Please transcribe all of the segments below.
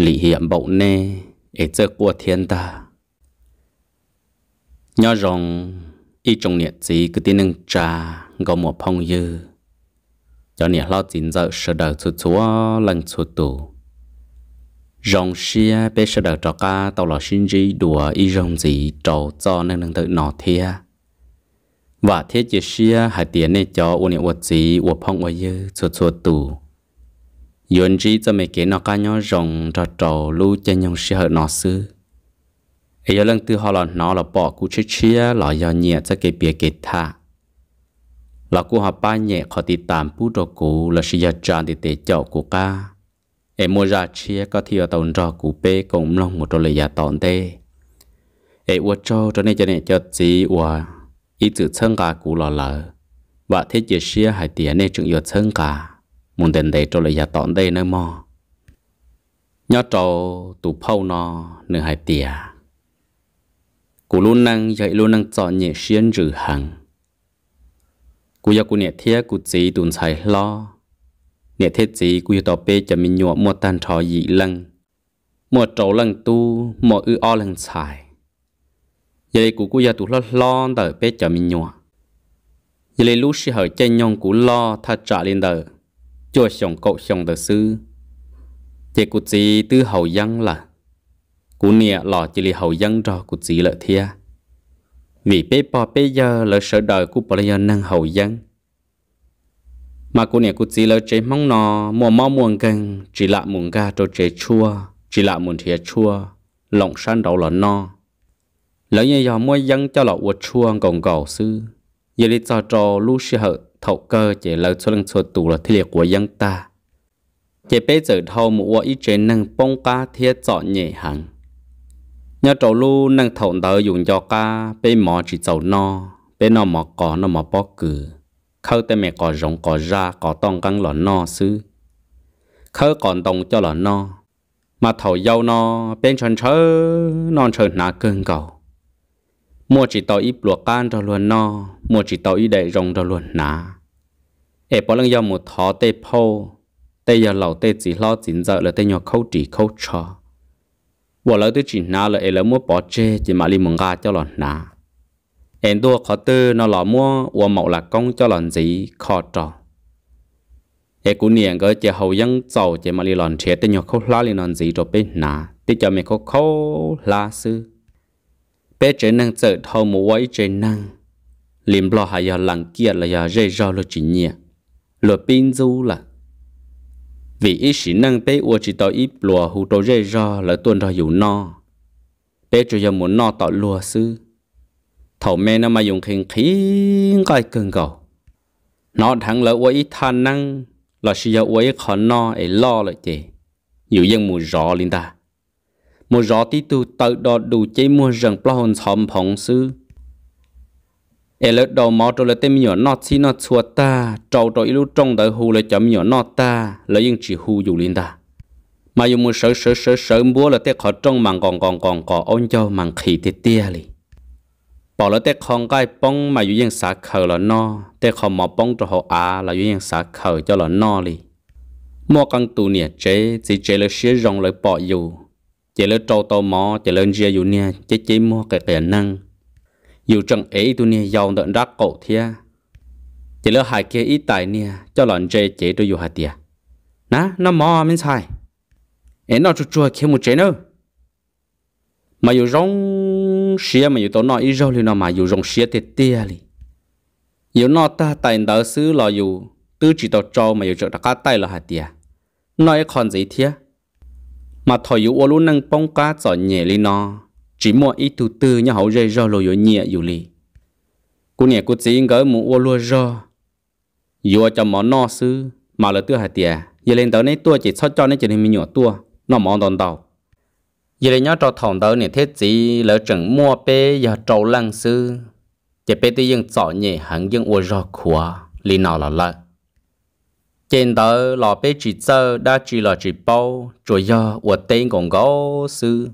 lý hiểm bậu nê ế chơ của thiên ta nhỏ rồng y trong nhiệt gì cứ tin nâng trà gò một phong dư cho nhiệt lo chín giờ sơ đờ chút chúa lần chút tù rồng xia bé sơ đờ trò ca tàu lò xin gì đùa y rồng gì trầu cho nâng nâng tự nọ thia và thế chỉ xia hải tiền nê cho uốn nhiệt vật gì uất phong uất dư chút chút tù Yuan trí cho mẹ kế nó cá nhỏ rồng trò trò lu chân nhau sẽ hở nó sư. Ấy giờ lần thứ họ là nó là bỏ cụ chế chia là do nhẹ cho cái bia kế tha, Là cụ họ ba nhẹ khó tì tạm bú đồ cụ là sự giờ tràn tì tế chậu cụ ca. em mua ra chia có thiêu tàu trò cụ bê cũng lòng một trò lời giả tọn tê. Ấy ua trâu trò này cho nên cho chí ua. Ý chữ chân cả cụ lò lờ. Và thế chế chia hải tiền nên chúng yếu chân cả muốn đến đây cho lại giả tọn đây nơi mò nhớ trâu tụ phâu nó nửa hai tiề, cụ luôn năng dạy luôn năng chọn nhẹ xuyên rử hàng cụ giờ cụ nhẹ thiết cụ chỉ tụn xài lo nhẹ thiết chỉ cụ giờ tập bê cho mình nhọ mua tan trò dị lăng mua trâu lăng tu mua ư o lăng xài giờ đây cụ cụ giờ tụ lo lo đợi bê cho mình nhọ giờ đây lúc sẽ hỏi chân nhong cụ lo thật trả lên đời cho sống cậu sống tờ sư chỉ cụ chỉ tư hậu dân là cụ nịa lọ chỉ là hậu dân rồi cụ chỉ lợi thia vì bé bò bé giờ là sở đời cụ bỏ giờ năng hậu dân mà cụ nịa cụ chỉ lợi chế mong nó mùa mò muôn gần chỉ lạ muôn ga cho chế chua chỉ lạ muôn thia chua lòng san đầu là no lỡ như giờ dân cho lọ uất chua còn cầu sư giờ đi cho trò lưu sĩ hợp thầu cơ chỉ là số lần số tù là thế liệt của dân ta chỉ bây giờ thầu mua ý trên năng bông cá thiết chọn nhẹ hẳn. nhà trâu lu năng thầu tờ dùng cho cá bê mỏ chỉ dầu no bê nó mỏ cỏ nó mỏ bó cử khâu tay mẹ cỏ rộng cỏ ra cỏ tông căng lọ no xứ khâu còn đồng cho lọ no mà thầu dâu no bên chân chơ, non trời nã cơn cầu mua chỉ tàu ít lúa can rồi luôn no mua chỉ tàu ít đại rồng rồi luôn ná ế bỏ lăng do một thó tê phô tê giờ lẩu tê chỉ lo chín giờ là tê nhỏ khâu chỉ khâu cho bỏ lỡ tê chỉ ná là ế lỡ mua bỏ chê chỉ mà li mừng ga cho lòn ná em đua khó tư nó lỏ mua ua mậu là công cho lòn gì khó trò ế cú niệm cái chỉ hậu yến giàu chỉ mà li lòn chế tê nhỏ khâu la li lòn gì rồi bên ná tê cho mẹ khâu khâu la sư bé trẻ năng sợ thâu một quái trẻ năng liền lo hà giờ lặng kia là giờ rơi rau lo chỉ nhẹ lo pin du là vì ý sĩ năng bé ua chỉ tao ít lùa hù tao rơi rau là tuôn ra dù no bé cho giờ muốn no tao lùa sư thầu mẹ nó mà dùng khen khí coi cơn cầu nó thằng là ua ít than năng là sĩ giờ ua ít khó no ấy lo lại chè nhiều dân mù rõ linh ta một gió tí tu tự đo đủ chế mua rừng plo hồn xóm phóng sư ở lớp đầu máu rồi là tên nhỏ nọt xí nọt xua ta trâu trâu lưu trong đời hù là chấm nhỏ nọt ta là những chỉ hù dù liên ta mà dùng một sớ sớ sớ sớ búa là tết khó trong màng còn còn còn còn ôn cho màng khí tê tê li bỏ là tết không cái bông mà dùng những xả khờ là no tết không mà bông cho họ à là dùng những xả khờ cho là no li mua căn tu nè chế chỉ chế là xé rong lại bỏ dù chỉ lỡ trâu tàu mò chỉ lỡ chơi dù nè chỉ chỉ mua cái khả năng dù chẳng ấy tu nè giàu đợn rác cổ thia chỉ lỡ hai kia ít tài nè cho lọn chơi chế đôi dù hạt tiệt nã nó mò mình sai ấy nó chua chua khi một chế nữa mà dù rong xía mà dù tàu nói ít rau thì nó mà dù rong xía thì tia li dù nó ta tài đỡ xứ là dù tư chỉ tàu trâu mà dù chợ đặt cá tay là hạt tiệt nói còn gì thiệt mà thổi yếu ô lú nâng bông cá giỏ nhẹ li nó chỉ mua ít thứ tư nhá hậu dây rơ lô yếu nhẹ yếu li cú nhẹ cú chỉ ngỡ mù ô luôn rơ yếu cho món no sư mà là tư hạt tiền giờ lên tới này tua chỉ cho cho nên chỉ nên mình nhỏ tua nó món đòn đầu giờ lên nhau cho thòng tới này thế chỉ lỡ chừng mua bé giờ trâu lăng sư chỉ bé tự dân giỏ nhẹ hẳn dân ô rơ khó li nào là lợi trên đó lò bê chỉ sơ đã chỉ là chỉ bao rồi do của tên còn có sư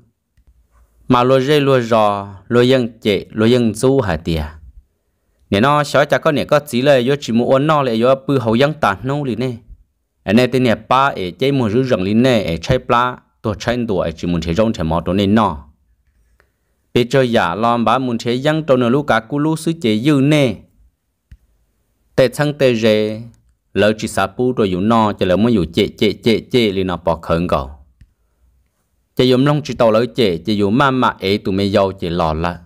mà lo dây lo rò lo dân chế lo dân du hà tiề nè nó sợ cha có nè có chỉ là do chỉ muốn nó là do bự hậu dân tàn nô liền nè anh em tên nè ba ở chế muốn rủ rằng liền nè ở chơi pla tổ chơi đồ ở chỉ muốn chơi rong chơi mò đồ nên nó bây giờ giả làm bà muốn chơi dân trong nửa lúc cả cú lúc sư chế dư nè tệ sang tệ rề lỡ chỉ sa pu rồi dùng no cho lỡ mới dùng chê chê chê chê li nó bỏ khẩn gò chỉ dụ long chỉ tàu lỡ chê chỉ dụ ma ma ấy tụi mày giàu chỉ lọt la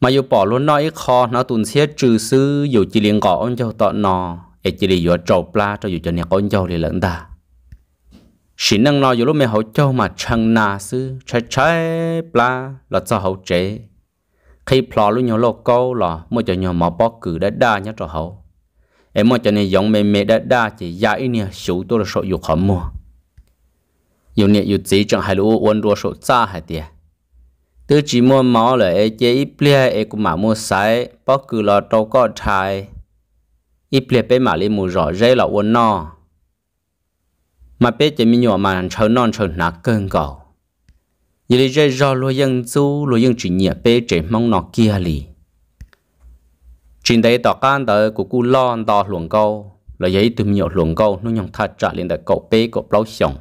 mà dùng bỏ luôn ấy kho nó tụi xe trừ sư dùng chỉ liền gõ ông cho tọ nò ấy chỉ liền dụ trầu pla cho dụ cho nhà con giàu liền lẫn đa. chỉ năng lo dùng lúc mày hậu cho mà chăng na sư chay chay pla là cho hậu chế khi plò luôn nhau lô câu là mua cho nhau mỏ bó cử đã đa nhá cho hậu em mà cho nên giống mẹ mẹ đã đa chỉ giá ít nha số tôi là số yêu khó mua yêu nè yêu chỉ chẳng hay lũ uốn đua số xa hay tiệt từ chỉ mua máu là em chế ít ple em cũng mà mua sái bao cứ là đâu có thay ít ple bé mà lên mua rõ dây là uốn no mà bé chỉ mi nhỏ mà chờ non chờ nát cơn cầu như là dây rõ lo dân chú lo dân chỉ nhẹ bé chỉ mong nó kia lì trên đấy tỏ can tờ của cu lon tỏ luồng câu là giấy từ nhiều luồng câu nó nhong thật trả lên tờ cậu bé của bao sòng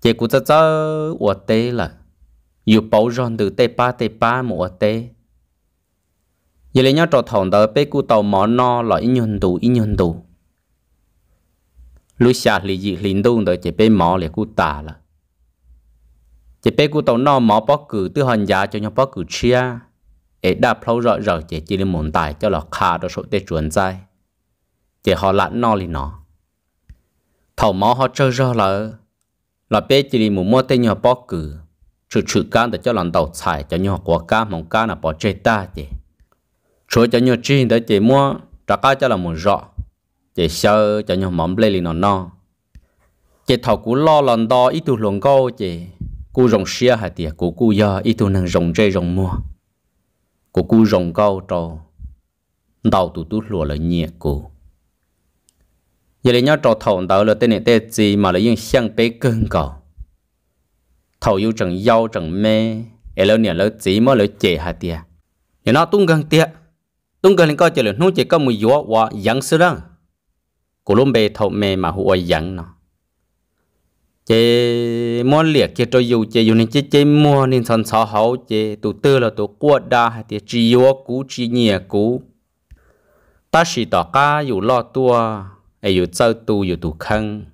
chỉ của ta cho ở tê là dù bảo ròn từ tê ba tê ba một ở tê giờ lấy nhau trò thòng tờ bé cu tàu mỏ no là ít nhân tù ít nhân tù lúc xa lì dị lìn đông tờ chỉ bé mỏ là cu tà là chỉ bé cu tàu no mỏ bó cử tư hòn giá cho nhau bó cử chia ấy đã phâu rõ rỡ chỉ chỉ là muốn tài cho là khá đó số để chuẩn dài chỉ họ lãn nó li nó thầu máu họ chơi rõ là là bé chỉ là muốn mua tên nhỏ bó cử sự sự can để cho lần đầu chạy cho nhỏ quả cá mong cá là bỏ chơi ta chị số cho nhỏ chi để chị mua trả cá cho là muốn rõ chị sơ cho nhỏ mắm lê li nó no chị thầu cú lo lần đó ít tu luồng câu chị cú rồng xia hạt tiệt cú cú giờ ít tu năng rồng chơi rồng mua cô cú rồng cao trò đào tụ tụ lùa là nhẹ cô giờ lấy nhau trò thầu đào là tên này tên gì mà lại dùng xiang bế cơn cò thầu yêu chẳng giàu chẳng mê ế lâu nè lâu gì mà lâu chè hạt tiệt giờ nó tung gần tiệt tung gần lên coi chờ lên nuôi chỉ có mùi gió hoa giáng sữa đó cô luôn bê thầu mê mà hoa giáng nó chế mua liệt chế cho dù chế dù nên chế chế mua nên sản sáu hậu chế tổ tư là tổ quật đa hay thì chỉ yếu cú chỉ nhẹ cú ta chỉ tỏ cá dù lo tua ấy dù chơi tu dù tụ khăn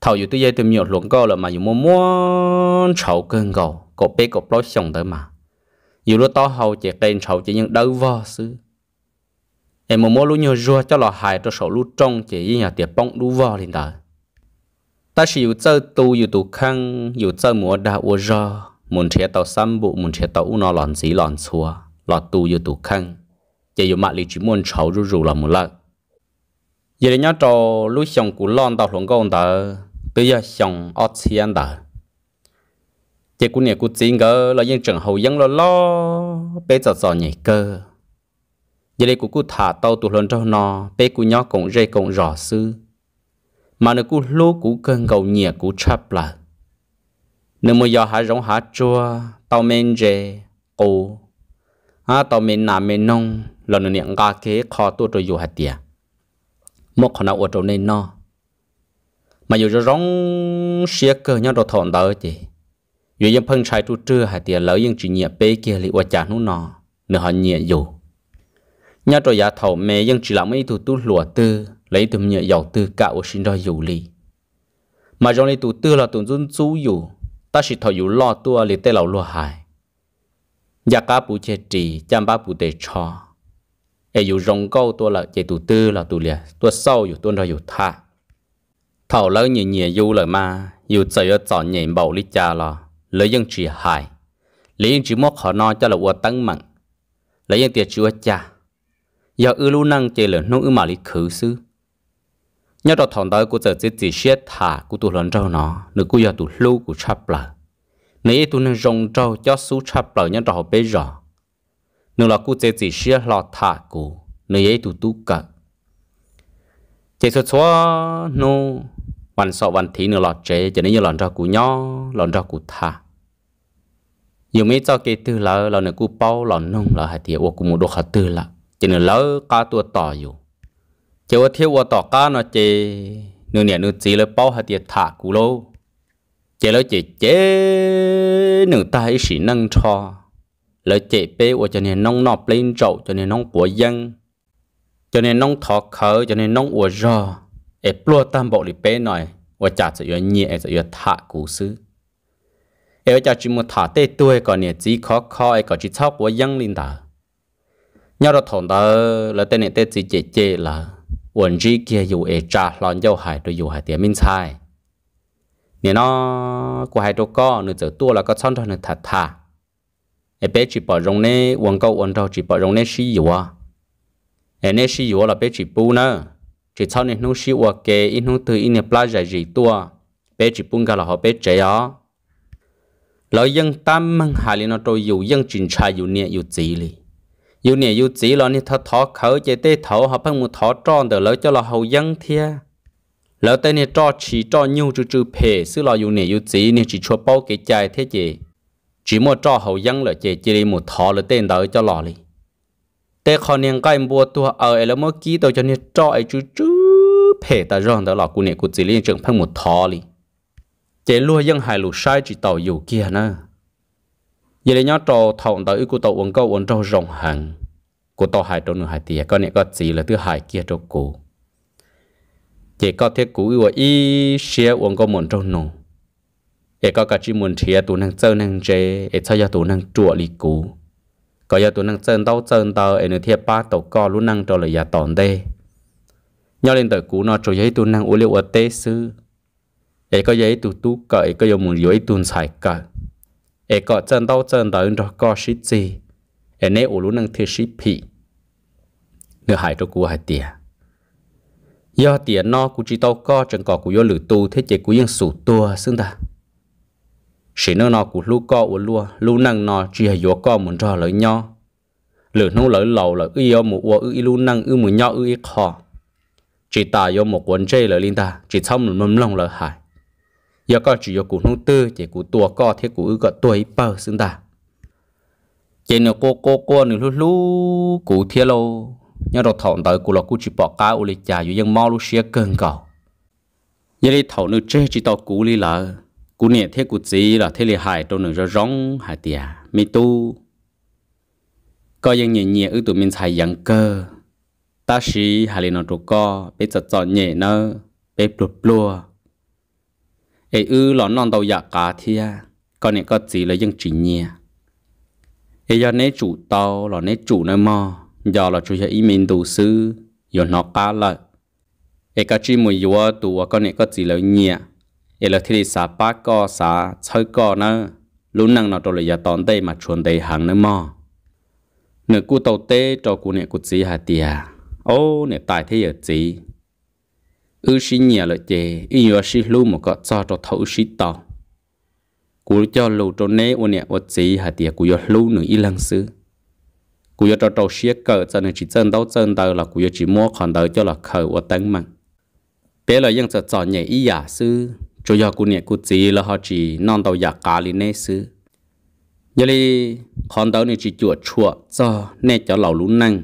thầu dù tôi dây tôi nhiều luồng câu là mà dù mua mua chậu cơn cầu cổ bé cổ lo xong tới mà dù lo to hậu chế tên chậu chế nhưng đâu vò xứ em mua mua luôn nhiều rùa cho lò hài cho sầu lú trong chế như nhà tiệp bông lú vò lên tới ta chỉ yêu chơi tu yêu tu khăng yêu chơi múa đa ô do muốn chơi tàu xăm bộ muốn chơi tàu u nó lòn gì lòn xua lọt tu yêu tu khăng chỉ yêu mặc lý chỉ muốn cháu rú rú là muốn lợn giờ nhớ trò lúc xong cú lon tàu lồng công tờ bây giờ xong ót xiên tờ chỉ cú nè cú tiền ngờ là những trường hậu dân lo lo bây giờ giọt nhảy cơ giờ đây cú cú thả tàu tụ lần cho nó bé cú nhớ cũng dây cũng rõ sư mà nó cú lô cú cơn gầu nhẹ cú chắp là nếu mà giờ hả rong hả chua tao men dê cô à tao men nà men nông là nó niệm ga kế khó tu rồi dù hạt tiền một khả nào ở chỗ nên nó mà dù cho rong xia cơ nhau đồ thọn đó chị dù dân phân trai tu trưa hạt tiền lỡ dân chỉ nhẹ bê kia li qua chả nó nó nữa họ nhẹ dù nhau rồi giả thầu mẹ dân chỉ làm mấy tu tu lùa tư lấy tụm nhẹ giàu tư cả ở sinh ra dù lì mà trong này tụ tư là tụm dân chú dù ta chỉ thọ dù lo tua lì tê lão lo hại gia cá bù chê trì chăm ba bù tế cho ai dù rong câu tua là chạy tụ tư là tụ liền tua sâu dù tua ra dù tha thầu lỡ nhẹ nhẹ dù lời mà dù trời ở chọn nhẹ bầu lý cha là lấy dân chỉ hại lấy dân chỉ móc họ no cho là ua tăng mặn lấy dân tiệt chúa cha giờ ư lưu năng chơi lửa nông ư mà lý khử xứ nhớ đó thằng đó cũng giờ chỉ chỉ xét thả cũng tụi lần trâu nó nữa cũng giờ tụi lưu cũng chắp lại nếu tụi nó rong trâu cho số chắp lại nhớ đó bây giờ nữa là cũng chỉ chỉ xét lo thả cũng nếu tụi tụi cả chỉ số số nó วันสอบวันทีนึงหลอดเจจะนี่ยหลอนจอกูย่อหลอนจอกูทาอยู่ไม่จอเกตือแล้วเราเนี่ยกูเป้าหลอนนุ่งเราหายเตียวกูมูดูขัดตือละจะเนี่ยแล้วกาตัวต่ออยู่ chiều thiếu qua tỏ cá nó chê nửa nè nửa chỉ là bao hạt tiền thả cú lô chê lỡ chê chê nửa ta ấy sĩ năng cho lỡ chê bê qua cho nên nông nọp lên trậu cho nên nông của dân cho nên nông thọ khờ cho nên nông ủa rò ế plua tam bộ lì bê nòi và chả sẽ yếu nhẹ sẽ thả cú sư ế chả chỉ muốn thả tê tuổi còn nè chỉ khó khó ế chỉ thóc của dân linh ta nhau đó thằng ta là tên này tên gì chê chê là quần gì kia dù ế trả lon dâu hải rồi dù hải tiếng minh sai nè nó của hai co nửa giờ tua là có son thôi nửa thật thà bé chỉ bỏ rong nè quần câu quần đâu chỉ bỏ rong nè xí à ế nè xí dù là bé chỉ bu nữa chỉ sau nè nó xí hoặc kề in nó từ in nè plaza gì tua bé chỉ bu cả là họ bé trẻ ó lời dân tam mang hà nó trôi dù dân trình trai nè dù gì liền yêu nè yêu chỉ lo nè thọ thọ khởi chế tê thọ họ phân một thọ tròn để lỡ cho là hậu dân thia lỡ tê nè cho chỉ cho nhu trừ trừ phê xứ lo yêu nè yêu chỉ nè chỉ cho bao cái chai thế chế chỉ mua cho hậu dân là chế chỉ đi một thọ là tên đỡ cho lò đi tê khó niên cái mua tua ở ấy là mua kí cho nè cho ấy trừ trừ phê ta rong đó là cụ nè cụ chỉ liên trường phân một thọ đi chế luôn dân hai lù sai chỉ tàu yêu kia nữa giờ đây nhớ trò thòng tới cụ tàu uống câu uống trâu rồng hàng cụ tàu hai trâu nửa hai tiền có nghĩa có gì là thứ hai kia trâu cụ chỉ có thiết cụ của y xe uống câu muốn trâu nổ ấy có cả chỉ muốn chia tụ năng chơi năng chơi ấy cho gia tụ năng chùa lì cũ có gia tụ năng chơi tàu chơi tàu ấy nửa thiết ba tàu co lú năng trâu là gia tòn đây nhau lên tới cũ nó trâu giấy tụ năng uống liệu ở tê sư ấy có giấy tụ tú cởi có dùng muốn giấy tụ xài cậy เอกจันเต้าจันเดินรอก็ชิดจีเอเนอุลุนังเทชิพีเนื้อหายตัวกูหายเตียยอเตียนอกูจีเต้าก็จังกอกูยอหรือตูเทเจกูยังสู่ตัวซึ่งตาสีเนื้อนอกูลูกก็อวลัวลูนังนอจีหายอก็เหมือนรอเลยยอหรือนู้เลยเหล่าเลยอื้อยอหมูอวอื้อลูนังอื้อหมูยออื้อคอจีตายอหมกวนเจเลยลินตาจีช่ำหมุนมุมลงเลยหาย giờ có chỉ có cụ nông tư chỉ cụ tua co thế cụ ư có tuổi bao xứng ta chỉ nếu cô cô cô nếu lú lú cụ thế lâu nhớ đầu thầu tới cụ là cụ chỉ bỏ cá u lịch trà dù vẫn mau lúc xia cơn cầu giờ đi thầu nữa chơi chỉ tao cụ li là cụ nhẹ thế cụ gì là thế li hại đâu nữa rồi rong hại tiệt mi tu có những nhẹ nhẹ ư tụi mình xài dân cơ ta sĩ hại lên nó trụ co biết chặt chọn nhẹ nó biết lụt lùa เออือหลอนนอนตาอยากาเทียก็เนี่ยก็จีเลยยังจีเนียเอยอนเนจูเตาหลอนเนจูเนมอ ยอหลอช่วยอีมินดูซื้อยอนนอกาละเอกจีมวยยัวตัวก็เนี่ยก็จีเลยเนียเอลทีสาป้าก็สาเชยก็เนอลุ้นนังนอตัวเลยยาตอนเตมาชวนเตหางเนมอเนื้อกูเตาเต้จอกูเนี่ยกูจีหาเตียโอ้เนี่ยตายที่ยจี ư sĩ nhà lợi chế y yo sĩ lu một cái cho cho thấu sĩ tao cú cho lu cho nè ô nè ô chỉ hạt tiệt cú yo lu nửa y lăng sư cú yo cho trâu cờ cho nên chỉ chân đấu chân đầu là cú yo chỉ mua còn đầu cho là khờ ô tấn măng bé là ยัง cho cho nhẹ y giả sư cho yo cú nè cú chỉ là họ chỉ non đầu giả cá li nè sư giờ li còn đầu này chỉ chuột chuột cho nè cho lão lú năng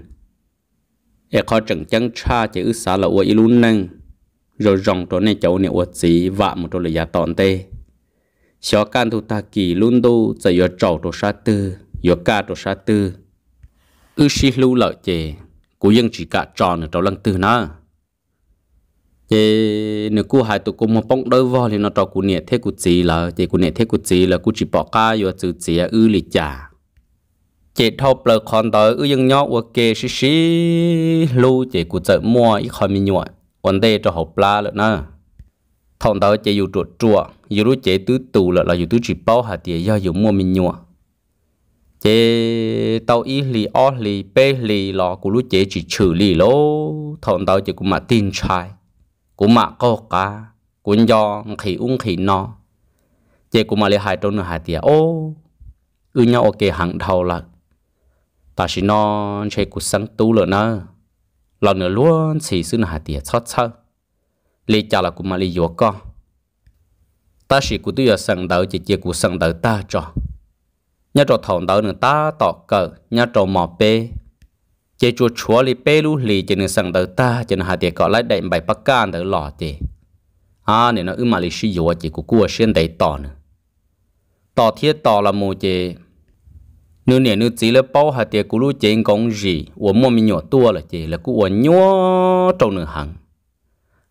e rồi rong trốn này cháu này uất gì vạ một trò lời giả tọn tê xó can thu ta kỳ luôn tu giờ yo trầu trò sa tư yo ca trò sa tư ư si lưu lợi chè cú dân chỉ cả tròn ở trò lăng tư nó chè nếu cú hai tụ cú một bóng đôi vo thì nó trò cú nẹt thế cú gì là chè cú nẹt thế cú gì là cú chỉ bỏ ca yo chữ gì ư lì chả chị thọc lời con tới ư dân nhỏ ok xí xí lưu chị cụ chợ mua ít khỏi mi nhọn vấn đề cho hộp la lợn nè thằng đó chỉ dùng chuột chuột dùng lúc chế tứ tù là là dùng tứ chỉ bao hạt tiền do dùng mua mình nhua chế tàu ý lì o lì bê lì lò của lúc chế chỉ trừ lì lô thằng đó chỉ cũng mà tin trai cũng mà có cả cũng do khi uống khi no chế cũng mà lấy hai trong nửa hạt tiền ô ư nhau ok hàng đầu là ta chỉ non chế cũng sáng tú rồi nè lò nửa luôn chỉ xứ nà tiệt chót chơ lì chả là cũng mà lì yếu co ta chỉ cũng tự sang đầu chỉ chỉ cũng sang đầu ta cho nhà trò thằng đầu nửa ta tọ cờ nhà trò mò bê chỉ chúa chúa lì bê luôn lì chỉ nửa sang đầu ta chỉ nửa hà tiệt có lại đại bài bắc can đầu lò chỉ à nên nó ư mà lì sử dụng chỉ cũng cua xuyên đầy tọ nữa tọ thiết tọ là mù chỉ nếu nè nếu chỉ là bảo hạt tiền của lũ chén công gì của mua mình nhỏ tua là chỉ là của nhỏ trong nửa hàng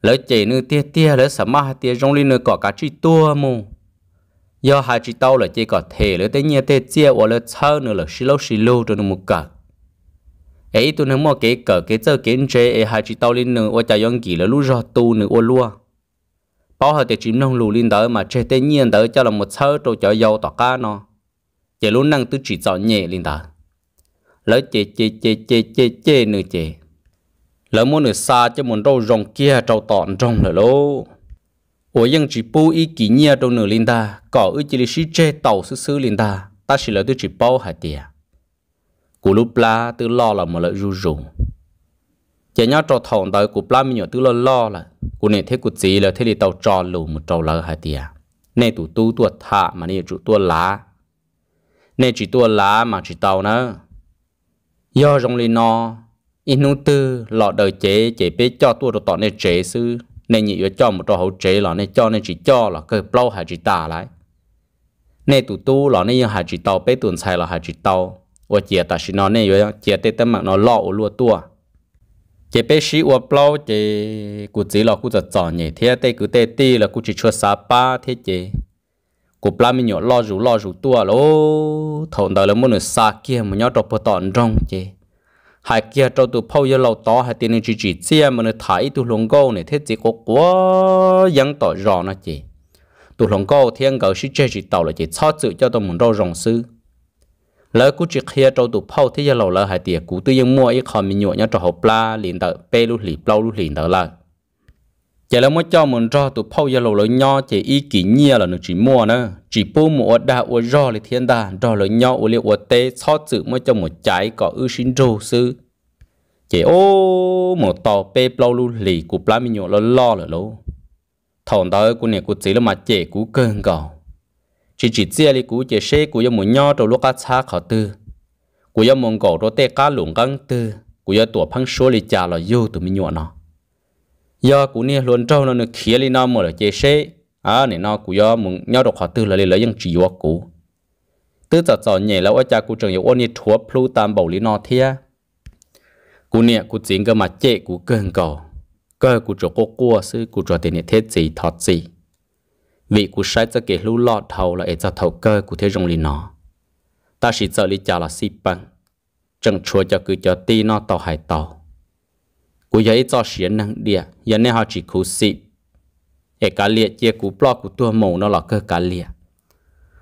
lỡ chỉ nếu tia tia lỡ mà hạt tiền trong linh nữa cọ cả chỉ tua mu do hai chỉ tao là chỉ có thể lỡ tới nhà tê chia hoặc là sau nữa là xí lâu xí lâu cho nó một cả ấy tôi nói mua cái cờ cái chơi cái chế ấy hai chỉ tao linh nữa hoặc chả yong kỳ là lũ rõ tu nữa hoặc luôn, bảo hạt tiền chỉ nông lù linh đó mà chế tê nhiên đó cho là một sau cho cho giàu tọt cá nó chế luôn năng tư chỉ dọn nhẹ linh ta lỡ chế chế chế chế chế chế nữa chế lỡ muốn nửa xa cho muốn đâu rồng kia trâu tọn rong nữa lô ủa nhưng chỉ bù ý kỷ nhia đâu nửa linh ta có ư chỉ là sĩ chê tàu sư sư linh ta ta chỉ lỡ tư chỉ bao hạt tiền cú lúc la tư lo là một lợi ru rù chế nhau trâu thòng tới cú la mình nhỏ tư lo lo là cú này thế cú gì là thế thì tàu trò lù một trâu lỡ hạt tiền nên tụ tu tuột thả mà nên trụ tuột lá nên chỉ tua lá mà chỉ tàu nữa do rong lì no in nung tư lọ đời chế chế bé cho tua đồ tỏ nè chế sư nên nhị yếu cho một trò hậu chế lọ nè cho nên chỉ cho là cơ bao hà chỉ tả lại nè tụ tu lọ nè hà chỉ tàu bé tuần xài là hà chỉ tàu và chia ta xin nó nè yếu chia tê tâm mạng nó lọ lúa tua chế bé sĩ ua bao chế cụ chỉ là cụ giật giỏ nhỉ thế tê cứ tê ti là cụ chỉ chua sa pa thế chế cô pla mình lo rủ lo rủ tua lô thầu đời là muốn xa kia mà nhớ đọc tọn trong chứ hai kia cho tụ phâu giờ lâu to hai tiền chỉ chỉ chia mà nó thải tụ lồng câu này thế chỉ có quá dân tỏ rõ nó chứ tụ lồng câu thiên cầu sĩ chơi chỉ tàu là chỉ cho sự cho tụ muốn đâu rồng sư lỡ cú chỉ kia cho tụ phâu thế giờ lâu là hai tiền cú tư nhiên mua ít khó mình nhọ nhớ cho hộp la liền đợi bê lu lì bao lu liền đợi lại chỉ là mới cho mình cho tụ phao giờ lâu lâu nhau chỉ ý kỷ nhia là nó chỉ mua nữa chỉ bố mua đa ô rò là thiên đà rò lâu nhau ô liệu ô tê xót sự mới cho một trái có ưu sinh rô sư chỉ ô một tàu bê bao lu lì của plá mi nhộn lo là lâu thằng đó của này của chỉ là mà chỉ của cần gò chỉ chỉ chia li của chỉ xe của giờ muốn nhau trong lúc cá xa khó tư của giờ muốn gò rồi tê cá lủng căng tư của giờ phăng số li già là yêu tụi mi nhộn nó do cú nè luôn trâu nó nó khía lên nó mở là chế xe à này nó cú do mùng nhau đọc họ tư là lấy lấy những chỉ hoặc cú tư giờ giờ nhảy là ở cha cú chẳng yếu ôn như chúa plu tam bầu lý nó thia cú nè cú chính cơ mà chế cú cơn cầu cơ cú chỗ cô cua sư cú chỗ tiền thế gì thọt gì vì cú sai cho kể lú lọt thầu là ở cho thầu cơ cú thế rong lên nó ta chỉ sợ lý cha là si bằng chẳng chúa cho cứ cho ti nó tàu hải tàu กูอยากจะเสียนังเดียยันเนี่ยเขาจีกูสิเอกาเลียเจียกูปลอกกูตัวหมูนั่นหรอกกาเลีย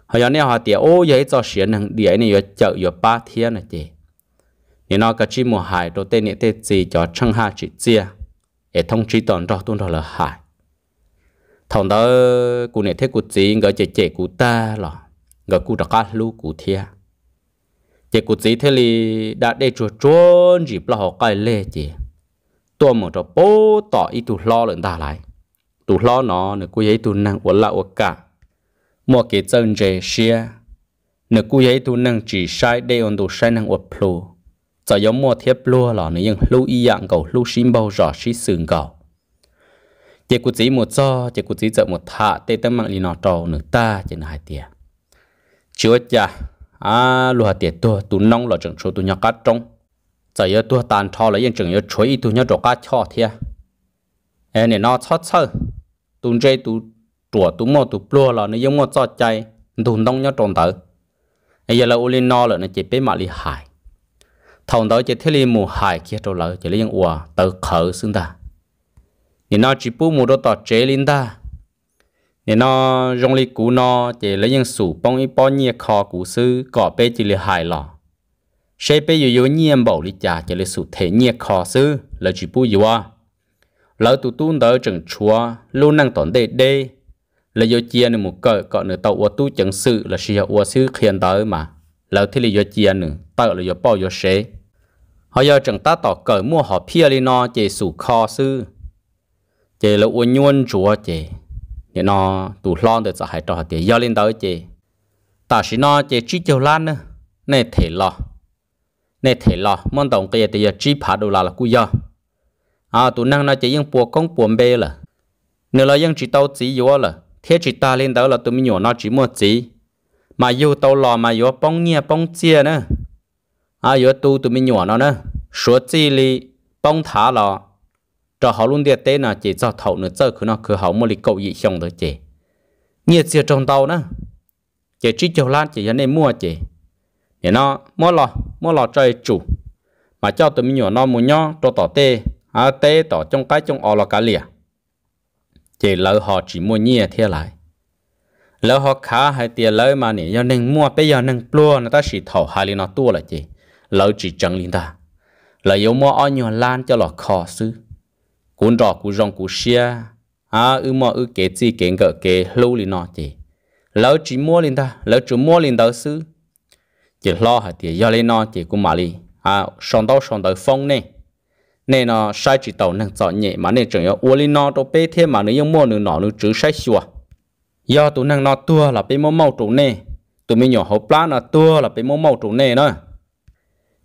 เขายันเนี่ยเขาเตียโอ้อยากจะเสียนังเดียเนี่ยอยากเจออยากป้าเทียนะเจเนี่ยนอกจีมัวหายตัวเต้เนี่ยเต้จีจอดช่างห้าจีเจียเอทงจีตอนรอตุนรอละหายทองเด้อกูเนี่ยเทกูจีก็เจเจกูตาหรอก็กูตะกาลูกกูเทียเจกูจีเทลีได้ได้จวดจวนจีปลอกไก่เล่เจตัวหมดจะโป้ต่ออีตุล้อเลยตาไหลตุล้อเนาะเนี่ยกูยัยตุนั่งอวละอวกะมัวเกจเจนเจเชียเนี่ยกูยัยตุนั่งจีใช้ได้อนตุใช้นั่งอวพลูจะยอมมัวเทียบลัวหรอเนี่ยยังลู่อีอย่างเก่าลู่ชิมเบาจ่อชิซึงเก่าเจ้ากูจีหมดจ่อเจ้ากูจีจะหมดท่าเตตั้งมังลีนอโตหนึ่งตาจะนายเตียช่วยจ้ะอ่าลัวเตียตัวตุน้องหล่อจังชัวตุนยักษ์กัดจง giờ giờ tôi tàn cho là yên chừng giờ chuối tôi nhớ đồ cá cho thia em này nó chót sơ tôi chơi tôi chùa tôi mua tôi plua là nó giống mua cho chạy tôi đông nhớ trộn tới bây giờ là uli no là nó chỉ biết mà li hại thằng đó chỉ thấy li mù hại kia trâu lỡ chỉ lấy những ủa tự khở xưng ta nên nó chỉ bu mù đó tọt chế linh ta nên nó dùng li cú nó chỉ lấy những sủ bông ít bao nhiêu kho cú sư cỏ bê chỉ li hại lọ sẽ bây giờ yếu nhiên bảo lý giả cho lý sự thể nhiên khó sư là chỉ bù yếu à lỡ tụ tu đỡ chẳng chúa luôn năng tổn đề đê là yếu chia nữa một cỡ cỡ nữa tàu tu chẳng sự là sự yếu sư khiên đỡ mà lỡ thì là yếu chia nữa tàu là yếu bao yếu sẽ họ yếu chẳng ta tỏ cỡ mua họ pia lý nó chỉ sự khó sư chỉ là uốn nhuôn chúa chỉ nên nó tụ lon được giải trò thì yếu lên đỡ chỉ ta sĩ nó chỉ chỉ chiều lan nữa này thể lo nè thể lò món tổng kia thì giờ chỉ phá đồ là là cú do à tụ năng nó chỉ những buộc công buồn bê là nếu là những chỉ tao chỉ yếu là thế chỉ ta lên đó là tụi mình nhỏ nó chỉ mua chỉ mà yêu tao lò mà yếu bông nghe bông chia nữa à yếu tu tụi mình nhỏ nó nữa số chỉ li bông thả lò cho họ luôn điệt tế nào chỉ cho thầu nữa giờ khi nó cứ họ mua lịch cầu dị xong được chị nhiệt chưa trong tàu nữa chỉ chỉ cho lan chỉ cho nên mua chỉ nhớ nó mua lò mua lò cho chủ mà cho tụi mình nhỏ nó mua nhó cho tỏ tê à tê tỏ trong cái trong o lò cá lìa chỉ lỡ họ chỉ mua nhia thế lại lỡ họ khá hay tiền lỡ mà nè giờ nên mua bây giờ nên plua nó ta chỉ thầu hai li nó tua là chỉ lỡ chỉ chẳng linh ta lỡ yêu mua ở nhiều lan cho lọ khó xứ, cuốn rọ cuốn rong cuốn xia à ư mua ư kế chi kế ngỡ kế lâu li nó chỉ, lỡ chỉ mua linh ta lỡ chỉ mua linh đó xứ chỉ lo hả thì giờ lên nó chỉ cũng mà đi à sáng đâu sáng tới phong nè nè nó sai chỉ tàu nè chọn nhẹ mà nè chẳng yếu uo lên nó đâu bé thêm mà nó giống mua nữa nó nữa chữ sai xua giờ tụi nàng nó tua là bé mua màu trụ nè tụi mình nhỏ hộp lá nó tua là bé mua màu trụ nè nó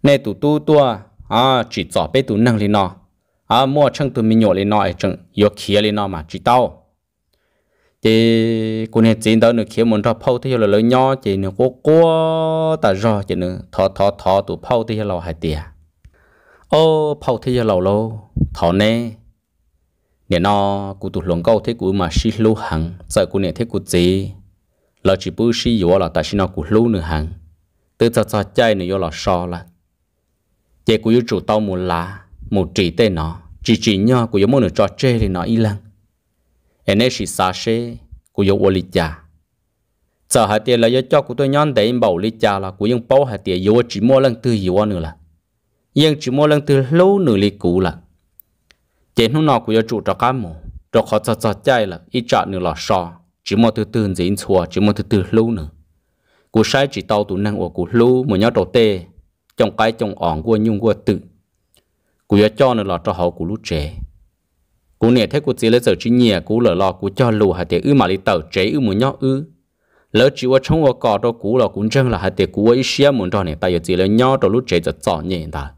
nè tụi tu tua à chỉ chọn bé tụi nàng lên nó à mua chăng tụi mình nhỏ lên nó chẳng yếu kia lên nó mà chỉ tao chị cô nè chị đó nữa khi muốn thọ phâu thì là lỡ nho chị nữa cố cố ta rò chị nữa thọ thọ thọ tụ phâu thì là hai tia ô phâu thì là lâu thọ nè nè nó cụ tụ lồng câu thế cụ mà xí lú hằng sợ cụ nè thế cụ chị lỡ chỉ bự xí yếu là ta xí nó cụ lú nữa hằng từ cho cho chơi nữa yếu là so là chị cụ yếu chủ tao muốn lá một chỉ tên nó chỉ chỉ nho cụ yếu muốn được cho chơi thì nó y lăng em ấy chỉ xa xế của yêu ô lý cha giờ hạt tiền là do cho của tôi nhon để em bảo lý cha là của những bao hạt tiền yêu chỉ mua lần từ yêu nữa là nhưng chỉ mua lần từ lâu nửa lý cũ là chế hôm nào của yêu chủ cho cá mù cho khó cho cho chay là ít trả nửa là sò chỉ mua từ từ dính chùa chỉ mua từ từ lâu nữa của sai chỉ tao tụ năng của của lâu mà nhớ đầu tê trong cái trong ỏng của nhung của tự của cho nửa là cho họ của lúc trẻ cú nè thế cú chỉ lấy giờ chỉ nhẹ cú lỡ lo cú cho lù hạt tiền ư mà lý tàu chế ư muốn nhóc ư lỡ chỉ qua trong qua cò đó cú là cũng chân là hạt tiền cú ấy xia muốn đó nè ta giờ chỉ lấy nhóc đó lúc chế giờ chọn nhẹ ta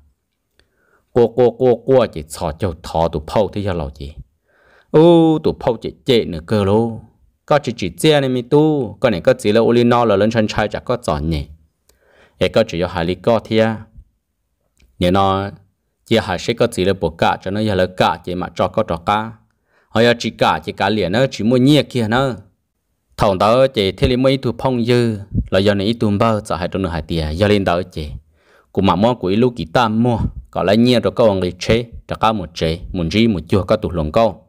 cô cô cô cô chỉ chọn cho thọ tụ phâu thế giờ lò gì ô tụ phâu chỉ chế nữa cơ lô có chỉ chỉ chế này mi tu có này có chỉ là uli no là lớn chân trai chắc có chọn nhẹ ấy có chỉ có hai lý có thia nhẹ nó giờ hải sẽ có gì là bộ cả cho nó giờ là cả chỉ mà cho có cho cả họ giờ chỉ cả chỉ cả liền nó chỉ mua nhẹ kia nó thằng đó chỉ thấy là mấy tụ phong dư là giờ này tụ bao giờ hai trong nước hai tiền giờ lên đó chỉ cũng mà mua của lúc kỳ ta mua có lấy nhẹ rồi có ông lấy chơi cho cả một chơi một gì một chua có tụ lồng câu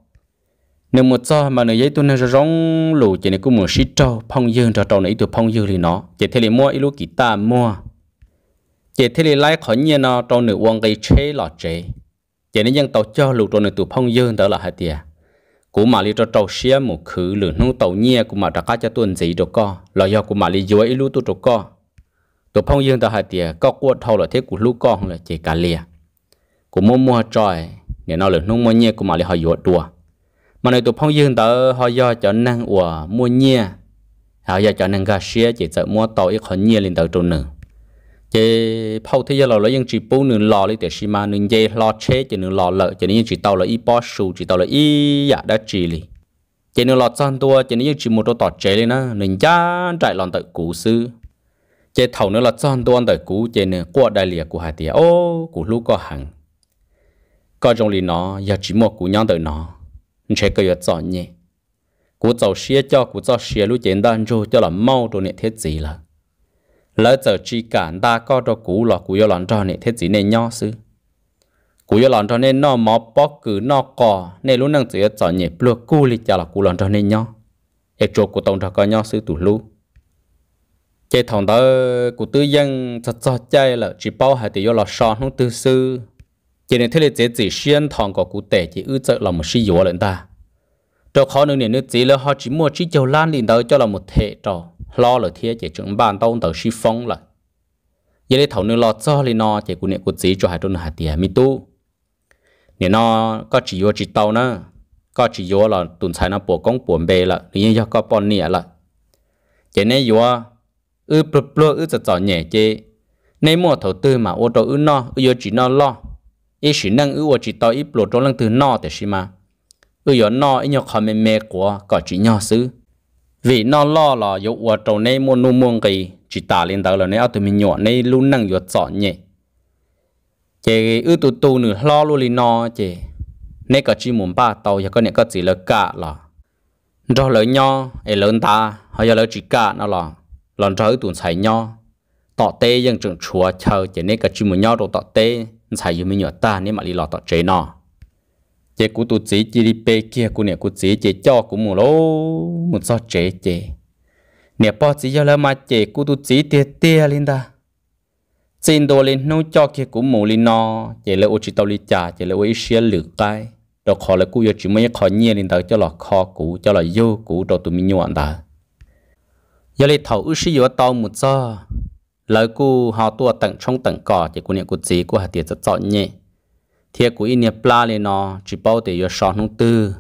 nếu một giờ mà nửa giấy tôi nên rong lù chỉ này cũng một xí trâu phong dương cho trâu này tụ phong dương thì nó chỉ thấy là mua ít lúc kỳ ta mua chỉ thế thì lại khỏi nhiên nó trong nửa quăng cây chế lọ chế chỉ nên dân tàu cho lù trong nửa tụ phong dương đó là hai tia cú mà li cho tàu xe một khứ lửa nung tàu nhia cú mà đã cá cho tuần gì đồ co lo do cú mà li dưới lú tụ đồ co tụ phong dương đó hai tia có quật thâu là thế cú lú co là chỉ cả lìa cú mua mua trời nếu nó lửa nung mua nhia cú mà li họ dụa đùa mà nửa tụ phong dương đó họ do cho năng ủa mua nhia họ do cho năng gà xe chỉ sợ mua tàu ít khỏi nhia lên tàu trốn nữa chế phao thế giờ là những chỉ bố nửa lò lấy để xí mà nửa dây lò chế chế nửa lò lợ chế những chỉ tàu là y bó sù chỉ tàu là y đã chỉ li chế nửa lò san tua chế những chỉ một đôi tọt chế lên na nửa giá chạy lòn tới cũ sư chế thầu nửa lò san tua tới cũ chế nửa qua đại liệt của hà tiệt ô của lũ có hàng có trong li nó giờ chỉ một của nhau tới nó chế cái giờ chọn nhé của tàu xe cho của tàu xe lũ chế đang cho cho là mau rồi nè thế gì là lỡ giờ chỉ cả ta có đồ cũ là cũ yo lòn cho này thế chỉ nên nhỏ sư cũ yo lòn cho nên nó mò bó cứ nó cò nên luôn năng chỉ chọn nhẹ plua cú li chả là cũ lòn cho nên nhỏ ở chỗ của tổng cho có nhỏ sư tủ lu cái thằng đó cú tư dân thật cho chơi là chỉ bảo hai tỷ yo là sò không tư sư chế nên thế là chế chỉ xuyên thằng của cú tệ chỉ ư chợ là một sự yếu lận ta cho khó nữa nên nước chỉ là họ chỉ mua chỉ châu lan liền đó cho là một thể trò lo là thiệt chỉ chúng bạn tao tao si phong là giờ đây thầu nên lo cho lên nó chỉ của niệm của gì cho hai tuần hạt tiền mi tu nếu nó có chỉ vô chỉ tao nữa có chỉ vô là tuần sai nó bỏ công bỏ bề là nếu như có bọn à nè là chỉ nên vô ư bự bự ư sẽ chợ nhẹ chứ này mua thầu tư mà ô tô ư nó ư vô chỉ nó lo ý chỉ năng ư vô chỉ tao ít bổ trong lăng từ nó để xí mà ư vô nó ý nhau khó mềm mềm quá có chỉ nhau xứ vì nó lo là dụ ở trâu này mua nu mua cái chỉ tả lên đó là nếu à, tụi mình nhỏ này luôn năng dụ sợ nhỉ chị ư tụi tụi nữa lo luôn đi nó chị nên có chỉ muốn ba tàu cho con này có chỉ là cả là cho lớn nho ai lớn ta họ giờ lớn chỉ cả nó là lần trời tụi xài nho tọ tê dân trường chùa chờ chỉ này có chỉ muốn nho đồ tọ tê xài dụ mình nhỏ ta nên mà đi lọ tọ chế nó chế cú tụt chế chỉ đi bê kia cú nè cú chế chế cho cú mù lô một so chế chế nè bỏ chế giờ là mà chế cú tụt chế tiệt tiệt linh ta xin đồ linh nấu cho kia cú mù linh nó chế là ô chỉ tao linh trả chế là ô ý xia lử cái đó khó là cú yo chỉ mới khó nhẹ linh ta cho là khó cú cho là yêu cú đồ tụi mình nhọn ta giờ lấy thầu ư sĩ yo tao một so lời cú họ tua tận trong tận cỏ chế cú nè cú chế cú hạt tiệt rất chọn nhẹ thiệt của in pla lên nó chỉ bảo để yêu sò nung tư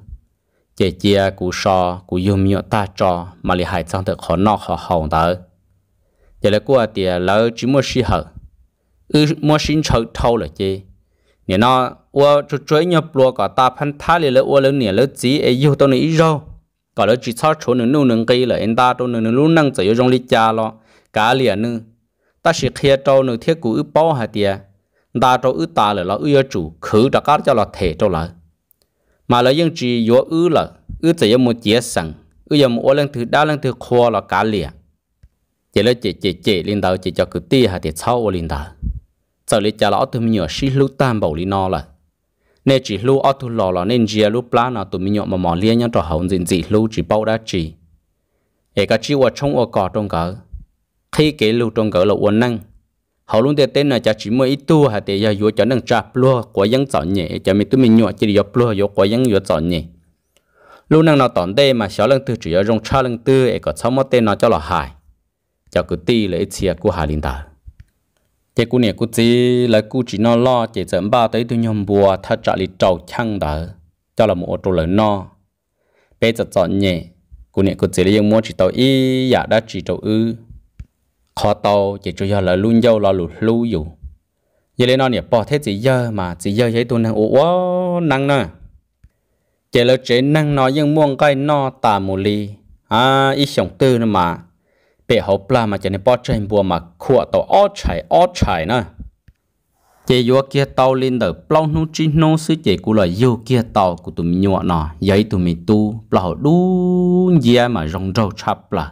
chế chia cú sò cú yếm nhựa ta trò mà lì hải trong được khó nọ khó hậu đó chế lại qua à tiền lỡ chỉ mua xí hở ư mua xin chậu thâu là chế nè nó ua chú chuối nhập lúa cả ta phân thá lì lỡ ua lỡ nè lỡ chỉ ấy e yêu tao nè rồi, rau cả lỡ chỉ sao chỗ nương nương nương cây là anh ta đâu nương nương lúc năng chỉ yêu trong lì cha lo cá lìa nương ta sẽ khía trâu nương thiết cú ư bao hạt tiền đa trâu ư ta là lo ở chủ khử đã cắt cho là thể trâu lại mà là những chỉ yếu ư là ư chỉ một chế sẵn ư giờ một lần thứ đa lần thứ khoa là cá lìa chỉ là chỉ chỉ chỉ lên đầu chỉ cho cứ tia hạt thì sau linh đầu sau lấy cha lão tôi mình nhỏ xí lú tam bảo lên nó là nên chỉ lú ở tụi lò là nên chỉ lú plan là tụi mình nhỏ mà mò liên nhau trò hậu gì chỉ lú chỉ bảo đã chỉ ấy cái chỉ ở trong ở cỏ trong cỡ khi cái lú trong cỡ là uốn năng hầu luôn để tên là cha chỉ mua ít tu hà để giờ vừa cho năng trap lúa của dân chọn nhẹ cho mình tu mình nhọ chỉ giờ lúa vừa của dân vừa chọn nhẹ luôn năng nó tòn đây mà sáu lần tư chỉ ở trong cha lần tư ấy có sáu mất tên nó cho là hại cho cứ ti lấy chia của hà linh đạo. cái cú này cú chỉ là cú chỉ nó lo chỉ dẫn ba tới tụi nhom bùa thật trả lý trầu chăng đó cho là một chỗ lớn no bây giờ chọn nhẹ cú này cú chỉ là những mua chỉ tàu y giả đã chỉ tàu ư khó tàu chỉ chủ yếu là luôn dâu là lụt lưu dù giờ lên nó nè bỏ thế chỉ giờ mà chỉ giờ thấy tôi năng ủa năng nè chỉ là chế năng nó nhưng muốn cái nó tà mù li à ít sống tư nữa mà bể hậu pla mà chỉ nên bỏ trên bùa mà khua tàu ó chảy ó chảy nè chỉ yếu kia tàu lên đỡ plong nu chi nô sư chế của loại yếu kia tàu của tụi mình nhọ nọ giấy tụi mình tu plau đu gì mà rong râu chắp là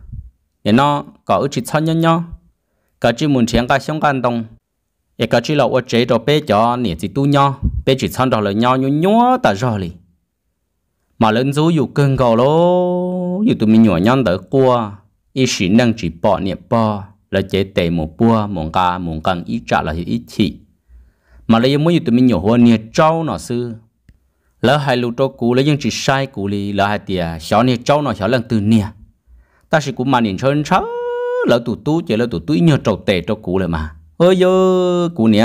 nên nó có ít chỉ chăn nhau nhau cả chỉ muốn chiến cả sống gan đông e cả chỉ là ô chế đồ bé cho nè chỉ tu nhau bé chỉ chăn đồ là nhau nhau nhau ta rồi li mà lớn rồi dù cưng gò lô dù tụi mình nhỏ nhau tới qua ít chỉ năng chỉ bỏ nè bỏ là chế tệ một bữa, một ca, một càng ít trả là ít chỉ mà lấy mỗi tụi mình nhỏ hơn nè trâu nó sư lỡ hai lũ trâu cũ những chỉ sai lỡ hai tia xóa nè trâu nó xóa lần từ ta sẽ cũng mà nhìn sơn sớ lỡ tụt tú chỉ lỡ tụt tú nhờ trầu tệ cho cụ lại mà ơi dơ cụ nè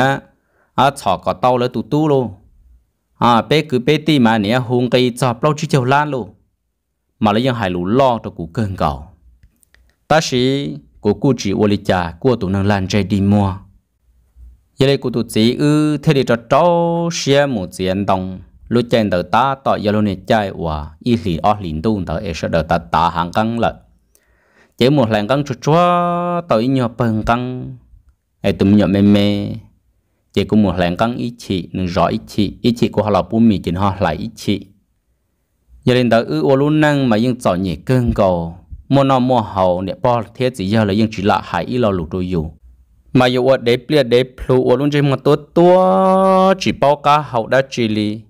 à thọ có tàu lỡ tụt tú luôn à bé cứ bé ti mà nè hùng cái chọp bao chứ chầu lan luôn mà lại dân hải lũ lo cho cụ cơn cầu ta sĩ của cụ chỉ ô lý cha của tụ năng lan chơi đi mua giờ đây cụ tụ chỉ ư thế để cho cháu xe một diện đồng lúc chen đầu ta tỏ giờ luôn này chơi hòa y thì ở lìn tung tờ e sợ đầu ta ta hàng căng lợt chỉ một lần con chúa chúa tới nhỏ bằng con ai tụm nhỏ mê mê chỉ cũng một lần con ý chị nâng rõ ý chị ý chị của họ là bún mì chỉ họ lại ý chị giờ đến tới ư ô luôn năng mà nhưng chọn nhỉ cơn cầu mua nó mua hậu để bỏ thế chỉ giờ là nhưng chỉ là hải ý lo lụt đôi dù mà dù ở đấy bia đấy plu ô luôn trên một tổ tua chỉ bao cá hậu đã chỉ li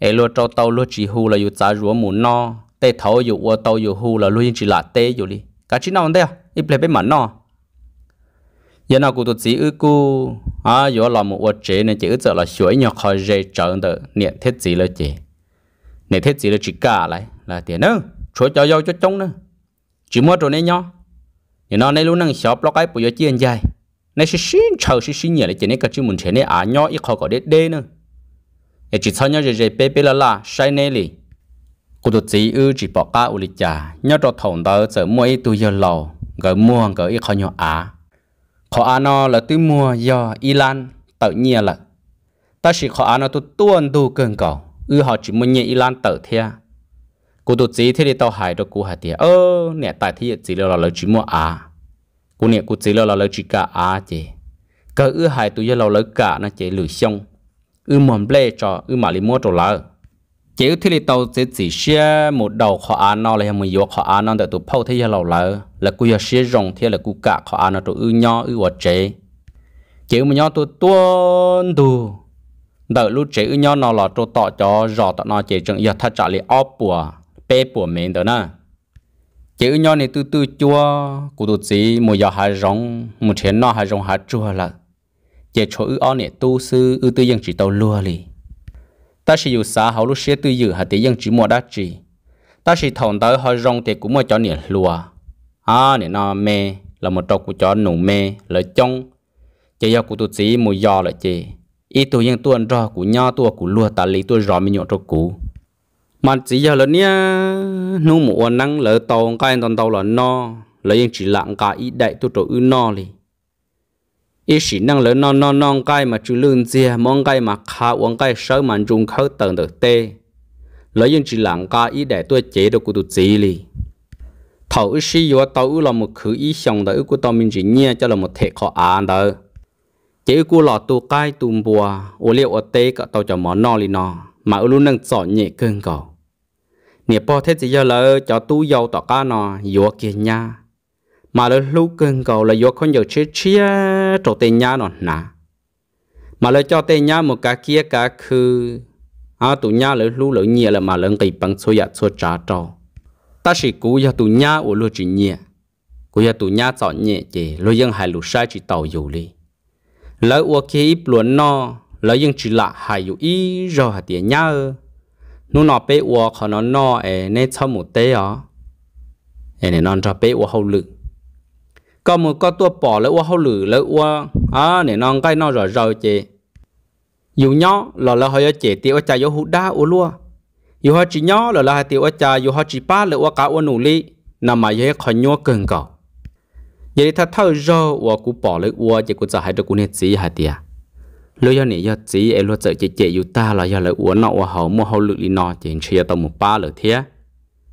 ai lo cho tàu lo chỉ hù là dù giá rúa mù no tê thấu dù ô tàu dù hù là luôn chỉ là tê dù li cả chỉ nào đây à ít play bên mẫn nọ giờ nào cô tổ chỉ ư cô, à giờ là một vật chế nên chỉ ư giờ là suối nhỏ khỏi dễ trở được niệm thiết gì là chỉ niệm thiết gì là chỉ cả lại là tiền nữa chúa cho giàu cho trống nữa chỉ mua đồ này nhau. giờ nó này luôn năng shop lo cái bùi chia dài này sẽ xin chào sẽ xin nhỉ là chỉ này cái chữ muốn thế này à nhỏ ít khó có đế đế nữa chỉ sau nhau rồi rồi bé bé là là sai này liền cô tụt chỉ ư chỉ bỏ cá u lịch trả nhớ cho thòng đó giờ mua ít tuổi giờ lầu gỡ mua gỡ ít khó nhỏ á khó á nó là tôi mua do Iran tự nhiên là ta chỉ khó á nó tôi tuôn tu cơn cầu ư họ chỉ mua nhẹ Iran tự thea cô tụt chỉ thế thì tao hại đó cô hại thì ơ nè tại thế chỉ là là chỉ mua á cô nè cô chỉ là là chỉ cả á chị cái ư hại tôi giờ lầu lỡ cả nó chỉ lười xong ư mòn lê cho ư mà li mua đồ lỡ chỉ thì tàu sẽ chỉ xe một đầu khó ăn nó là một yếu khó ăn nó để tụ phâu thế lâu lỡ là cứ giờ xe rồng thì là cứ cả khó ăn nó tụ ư nhỏ ư hoạt chế chỉ một nhỏ tụ tuôn tụ đợi lúc chế ư nhỏ nó là tụ tọ cho rõ tọ nó chế chẳng giờ thật trả lại óp bùa bê bùa mến đó nè chỉ ư nhỏ này tư tư chua cụ tụ chỉ một giờ hai rồng một thế nó hai rồng hai chua là chỉ chỗ ư ó này tu sư ư tư dân chỉ tàu lua liền ta sẽ dùng xã hậu lúc sẽ tư dự hạt tiền dân chỉ mua đá chỉ ta sẽ thòng tới hơi rong tiền cũng mua cho nè lùa à nè nó mê là một trâu của chó nụ mê là trong chỉ do của tôi chỉ mua giò là chỉ ít tôi dân tuần rò của nho tôi của lùa ta lý tôi rò mình nhọn trâu cũ mà chỉ giờ là nia nu mùa năng lỡ tàu cái tàu tàu là no lỡ dân chỉ lặng cả ít đại tôi trâu ư no liền ý sĩ năng lớn non non non cái mà chú lương dìa mong cái mà khá uống cái sớ mà dùng khớ tầng được tê lấy dân chỉ lặng ca ý để tôi chế được của tôi gì li thầu ý sĩ yếu tàu là một khứ ý xong đó của tao mình chỉ nhia cho là một thể khó án đó chế của lọ tu cái tùm bùa ô liệu ở tê cả tao cho món no li no mà ô luôn năng sọ nhẹ cơn cầu nè bò thế thì giờ là cho tu giàu tao cá nó yếu kia nhá mà lỡ lúc cơn cầu là do con nhiều chết chia cho tên nhá nó nà mà lỡ cho tên nhá một cái kia cá khư à tụ nhá lỡ lúc lỡ nhẹ là mà lỡ cây bằng số dạ số trả trò ta chỉ cú ya tụ nhá ở lô chỉ nhẹ cú ya tụ nhá chọn nhẹ chỉ lô dân hai lũ sai chỉ tàu dù li lỡ ua kia ít luận no lỡ dân chỉ lạ hai dù ý rồi hạt tiền nhá ơ nó nọ bé ua khó nó no ê nên cho một tế ó ê nên non cho bé ua hậu lực có một có tua bỏ lấy qua hậu lử lấy qua à nè non cái nó rồi rồi chị dù nhỏ là là họ chị tiêu cha yêu hụt đa ô lúa dù họ chỉ nhỏ là là hai tiêu cha dù họ chỉ ba lỡ qua cá ô nụ li nằm mà yêu khỏi nhua cưng cỏ vậy thì thao rơ và cú bỏ lấy qua chị cú sợ hai đứa cú nét gì hai tia lỡ giờ nè do chỉ em lo sợ chị chị yêu ta là giờ lấy uốn nọ và hậu mua hậu lử đi nọ chị chỉ tao một ba lỡ thế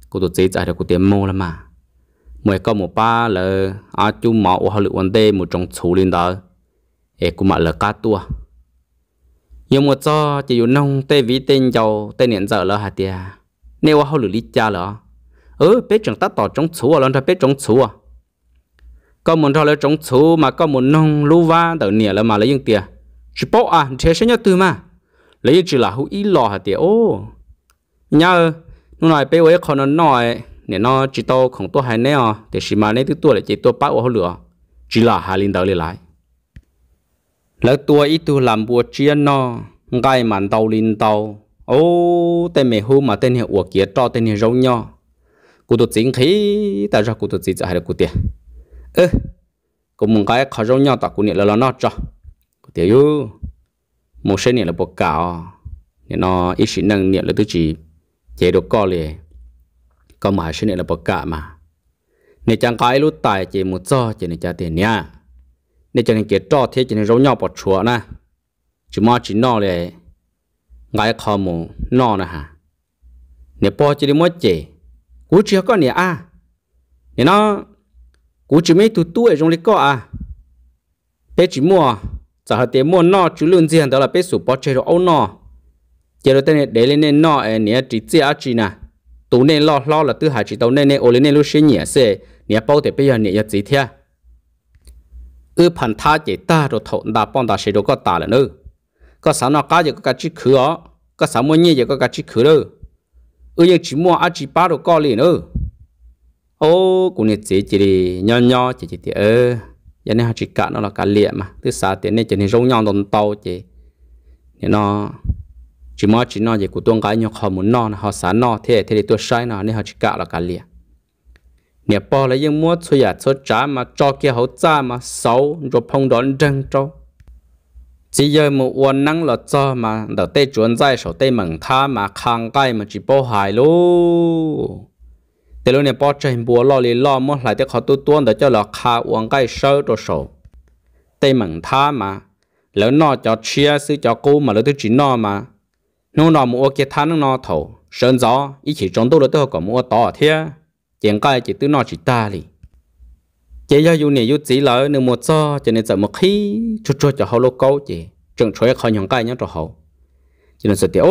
cú tụt chị chạy được cú tiêm mô là mà mỗi có một ba là à chú mỏ ô hà lựu vấn đề một trong số linh đó ê cũng mà là cá tua nhưng mà cho chỉ dùng nông tê ví tên giàu tên niệm giờ là hạt tiền nếu hà lựu lý cha là ừ bé chẳng tắt tỏ trong số à lần ra bé trong số à có muốn ra lấy trong số mà có một nông lúa va đỡ nè là mà lấy những tiền chỉ bỏ à thế sẽ nhớ từ mà lấy chỉ là hữu ý lò hạt tiền ô nhau nó nói bé ấy con nó nói nè nó chỉ tao không tôi hay nè à để xí mà nè thứ tôi để chỉ tôi bắt họ lửa chỉ là hai linh đầu lên lại lỡ tôi ít tôi làm bùa chiến nó ngay màn tàu linh tàu ô tên mẹ hú mà tên hiệu uổng kia cho tên hiệu râu nho cụ tôi chính khí tại sao cụ tôi chỉ hay là cụ tiền ơ cụ mùng cái khó râu nho tao cụ niệm là nó cho cụ tiền một số niệm là bộ cào nên nó ít sĩ năng niệm là thứ chỉ chế độ co liền ก็มาชนิดละปกะมาในจังกายรู้ตายเจมุจ้อเจในจ่าเตียนเนี่ย ในจังเกตจ้อเทจในร้องยอปชัวนะจุมาจีนอเลยไงข้อมูนอนะฮะเนี่ยอจีนมัมดเจ กูเชื่อก็เนี่ยอ่ะเนี่ยนาะกูจะไม่ตุ้ตัวตรงนี้ก็อ่ะเป็ดจีมัวจะหาเตียมัวนอจุลุนเจียนแต่ละเป็ดสุปอเชโรเอานอเจโรเตเนี่ยเดลินเนนอเอเนี่ยจีเจียจีนะ tú nên lo lo là tư hải chỉ tàu nên nên ô lên nên lúc sinh nhỉ sẽ nhỉ bao thì bây giờ nhỉ gì thế ư phần tha chỉ ta rồi thộn đà bọn ta sẽ được có ta là nữa có sáng nó cá gì có cá chỉ khứ ó có sáng mua nhỉ gì có cá chỉ khứ nữa ư giờ chỉ mua ăn chỉ ba rồi có liền nữa ô cũng nhỉ chỉ chỉ đi nho nho chỉ chỉ thì ơ giờ này họ chỉ cả nó là cái liền mà thứ sáu tiền này chỉ nên rong nhau đồng tàu chỉ nó chỉ mò chỉ nói về của tuông cái nhóc họ muốn nó họ sán nó thế thế thì tôi sai nó nên họ chỉ cả là cả liền nè bỏ lại những mua số nhà số trả mà cho kia họ trả mà xấu rồi phong đón răng cho chỉ giờ một uốn năng là cho mà đầu tê chuẩn dây sổ tê mừng tha mà khang cái mà chỉ bỏ hại luôn thế luôn, này bỏ chạy bùa lo lì lo mất lại thế họ tu tuôn để cho là khai uống cái sơ đồ sổ tê mừng tha mà lỡ nó cho chia sư cho cô mà lỡ tôi chỉ nó mà nô nọ mua kia thán nó nọ thầu sơn gió ý chỉ trốn đâu là tôi có mua tỏ thế chẳng cái chỉ tứ nọ chỉ ta đi chỉ do dù này dù chỉ là nếu một do cho nên sợ một khi chút chút cho hậu lô câu chỉ trường chơi khó nhường cái nhá cho hậu cho nên sợ tiểu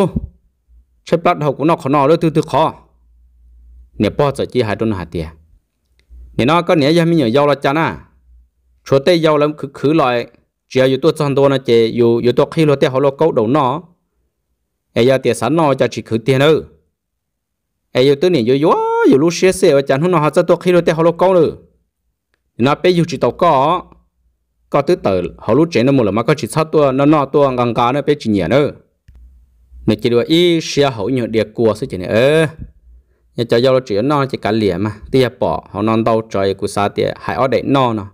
chơi bắt hậu cũng nó khó nọ đôi từ từ khó nè bỏ sợ chỉ hai đôi hạt tiền nè nó có nè giờ mình nhớ giàu là chán à chỗ tây giàu lắm cứ cứ lại chỉ là dù tôi chọn đồ nó chỉ dù dù tôi khi lo tây hậu lô câu đầu nọ ai giờ tiền sẵn nọ cho chỉ khử tiền nữa ai giờ tôi nhìn yo yo yo lúc xe xe và chẳng hôm nào họ sẽ tôi khi rồi tiền họ lúc câu nữa nó bây giờ chỉ tàu có có thứ tờ họ lúc chuyện nó một là mà có chỉ sao tôi nó nó tôi ngang cá nó bây chỉ nhẹ nữa nè chỉ được ý xe hậu nhựa địa cua sẽ chỉ này ơ nhà cho giao chuyện nó chỉ cả liền mà tia bỏ họ non đâu trời của xa tia hại ở đây no nó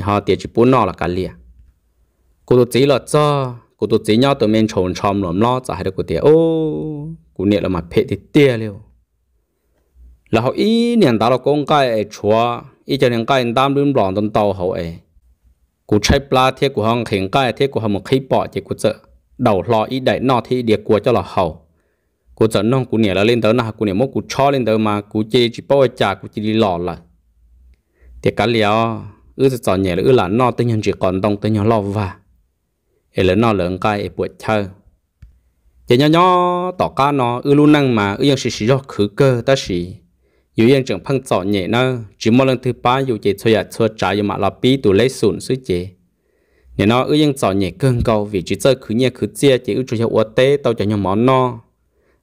họ tia chỉ bốn no là cả liền cô tôi chỉ là cho cô tôi chỉ nhau tụi mình trồn tròn lòm lo chả hay được cô tiệt ô cô niệm là mà phê thì tia liu là họ ý niệm tao là con cái chua ý cho niệm cái tam đun lòn tận tàu hậu ấy cô chạy pla thiết của hàng khỉnh cái thiết của hàng một khí bỏ thì của chợ đầu lo ý đại nọ thì địa của cho là hậu cô chợ nong cô niệm là lên tới nào cô niệm mốt cô cho lên tới mà cô chỉ chỉ bao chả cô chỉ đi lò là tiệt cả liao ư sẽ chọn nhẹ là ư là nọ tới nhân chỉ còn đông tới nhau lo và ê lỡ nó lỡ cái ê buộc chơi chỉ nhỏ nhỏ tỏ cá nó ư luôn năng mà ư yên sĩ sĩ do khử cơ ta sĩ dù yên chẳng phân sọ nhẹ nó chỉ một lần thứ ba dù chỉ thôi à thôi trả dù mà là bí tụ lấy sụn sứ chế nhẹ nó ư yên sọ nhẹ cơn cầu vì chỉ chơi khử nhẹ khử chia ư chủ yếu tế tao cho nhau món nó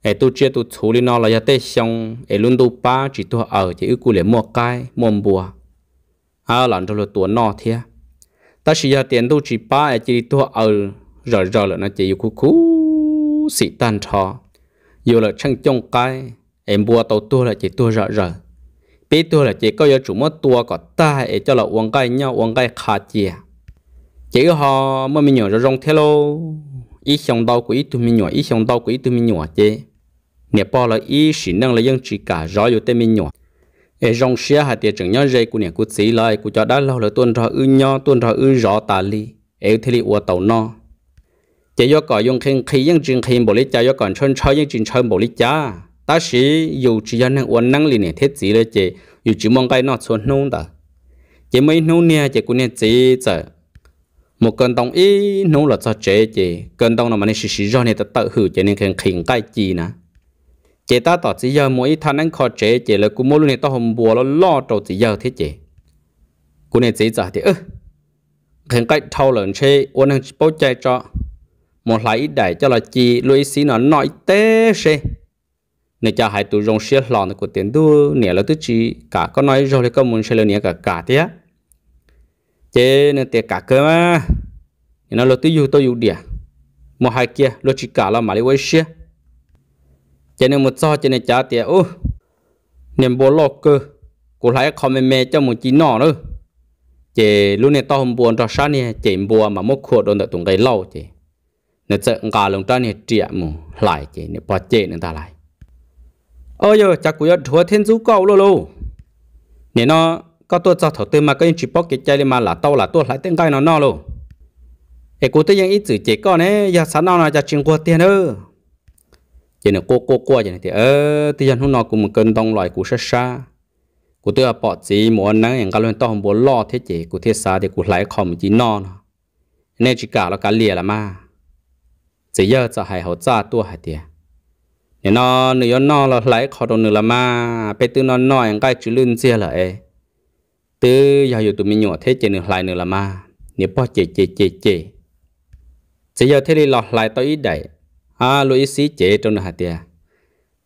ê tu chia tu chú lý nó là ya xong ê luôn tu ba chỉ tu ở chỉ ư cú lệ mua cái mua bùa à lần rồi tuần nó thiệt ta chỉ giờ tiền đâu chỉ ba ai chỉ thua ở rồi rồi là nó chỉ yêu cú cú xịt tan trò yêu là chăng trong cái em bua tàu tua là chỉ tua rồi rồi bé tua là chỉ có giờ chủ mất tua có ta để cho là uống cái nhau uống cái khá chia, chỉ họ mới mình nhỏ rồi rong theo ít xong đau của ít tụi mình nhỏ ít xong đau của ít tụi mình nhỏ chứ nè bao là ít xịn năng là dân chỉ cả rõ yêu tên mình nhỏ e rong xia hạt tiền chẳng nhớ dây của nhà của xí lại của cho đã lâu là tuôn ra ư nho tuôn ra ư rõ tà li e thế li ua tàu no chỉ do cỏ dùng khen khí những trình khi bổ lý cha do còn chân chơi những trình chơi bổ lý cha ta sĩ dù chỉ do năng uốn năng liền này thế gì đấy chỉ dù chỉ mong cái nọ xuân nung ta chỉ mấy nung nè chỉ của nè chỉ chở một cơn đồng ý nung là cho chế chỉ cơn đồng là mà nên sử do này ta tự hử cho nên khen khí cái gì nè chị ta tỏ chỉ giờ mỗi thằng anh khó chế chị là cũng mỗi lúc này tao không bùa lo trâu chỉ giờ thế chị cô này chỉ giờ thì ơ thằng cái thâu lợn chế ôn anh bố chạy cho một lại đại cho là chị lui xí nó nói té xe này cho hai tụi rong xe lòn của tiền đua nè là tụi chị cả có nói rồi có muốn xe lên nè cả cả thế chế nè tiền cả cơ mà nó là tụi yêu tao yêu địa một hai kia lo chỉ cả là mà đi quay xe chỉ nên một so chỉ nên trả tiền ô niềm bố lọc cơ cô lại không mê mê cho một chỉ nọ nữa chỉ lúc này tao không buồn cho sáng nè chỉ buồn mà mốt khổ đồn đợi tụng cái lâu chỉ nên sợ ngà lòng ta nè trịa mù lại chỉ nên bỏ chị nên ta lại ôi giờ chắc cũng thua thiên du cầu luôn luôn nên nó có tôi cho thầu tư mà cái chỉ bóc cái đi mà là tao là tôi lại tên cái nó nọ luôn ấy cũng tự nhiên ít chữ chị con giờ sáng nào là giờ chuyện của tiền nữa g น ờ ก ó cô cô cô อ i ờ này thì ờ t อ ì d â ัน ô m nọ c อน g một cơn đ ก n g ตอ ạ i của sát xa của tôi อปอดสีหมอนนั่งอย่างก็เลยต้องบนล่อเทเจกูเทศาเี่กูไหลคอมจีนอนเนี่ยจิกาแล้วกาเลียละมาจะเยอะจะหายหัวจ้าตัวหายเดียเนี่ยนอนเนืนอนอนเราไหลคอตรงเนืงอละมา ไปตื่อนอนนอนอย่างใกล้จุลื่นเสียเลยตื่อยาอยู่ตัวมีหนวดเทเจเนึงไหลเนืงอละมา เนี่ยป้อเจเจเจเจจะเยอะเทลีหลอดไหลตัวอีได้ à lo ít xí chế trong hạt tiền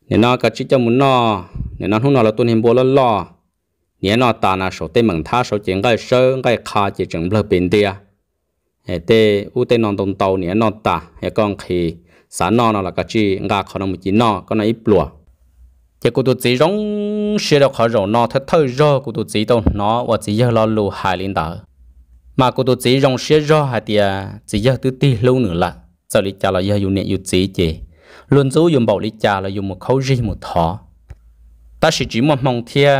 nên nó cả chỉ cho muốn nó nên nó không nó là tuân hiền bố lo lo nên nó ta là số tiền mừng tha số tiền cái sơ cái khá chỉ chừng lơ bên tiền hệ tê u tê đồng tàu nên nó ta hệ con khi xã nó là cả chỉ ngã khó nó một chỉ nó có nó ít lúa chỉ cô tôi chỉ rong xe khó rồi nó thật thơ rồi cô tôi chỉ đâu nó và chỉ giờ lo lù hại lên đó mà cô tôi chỉ rong xe rồi hại chỉ giờ tôi ti lâu nữa là sau lý cha là giờ dùng niệm dùng trí chị luôn dấu dùng bảo lý cha là dùng một khẩu ri một thọ ta chỉ chỉ một mong thia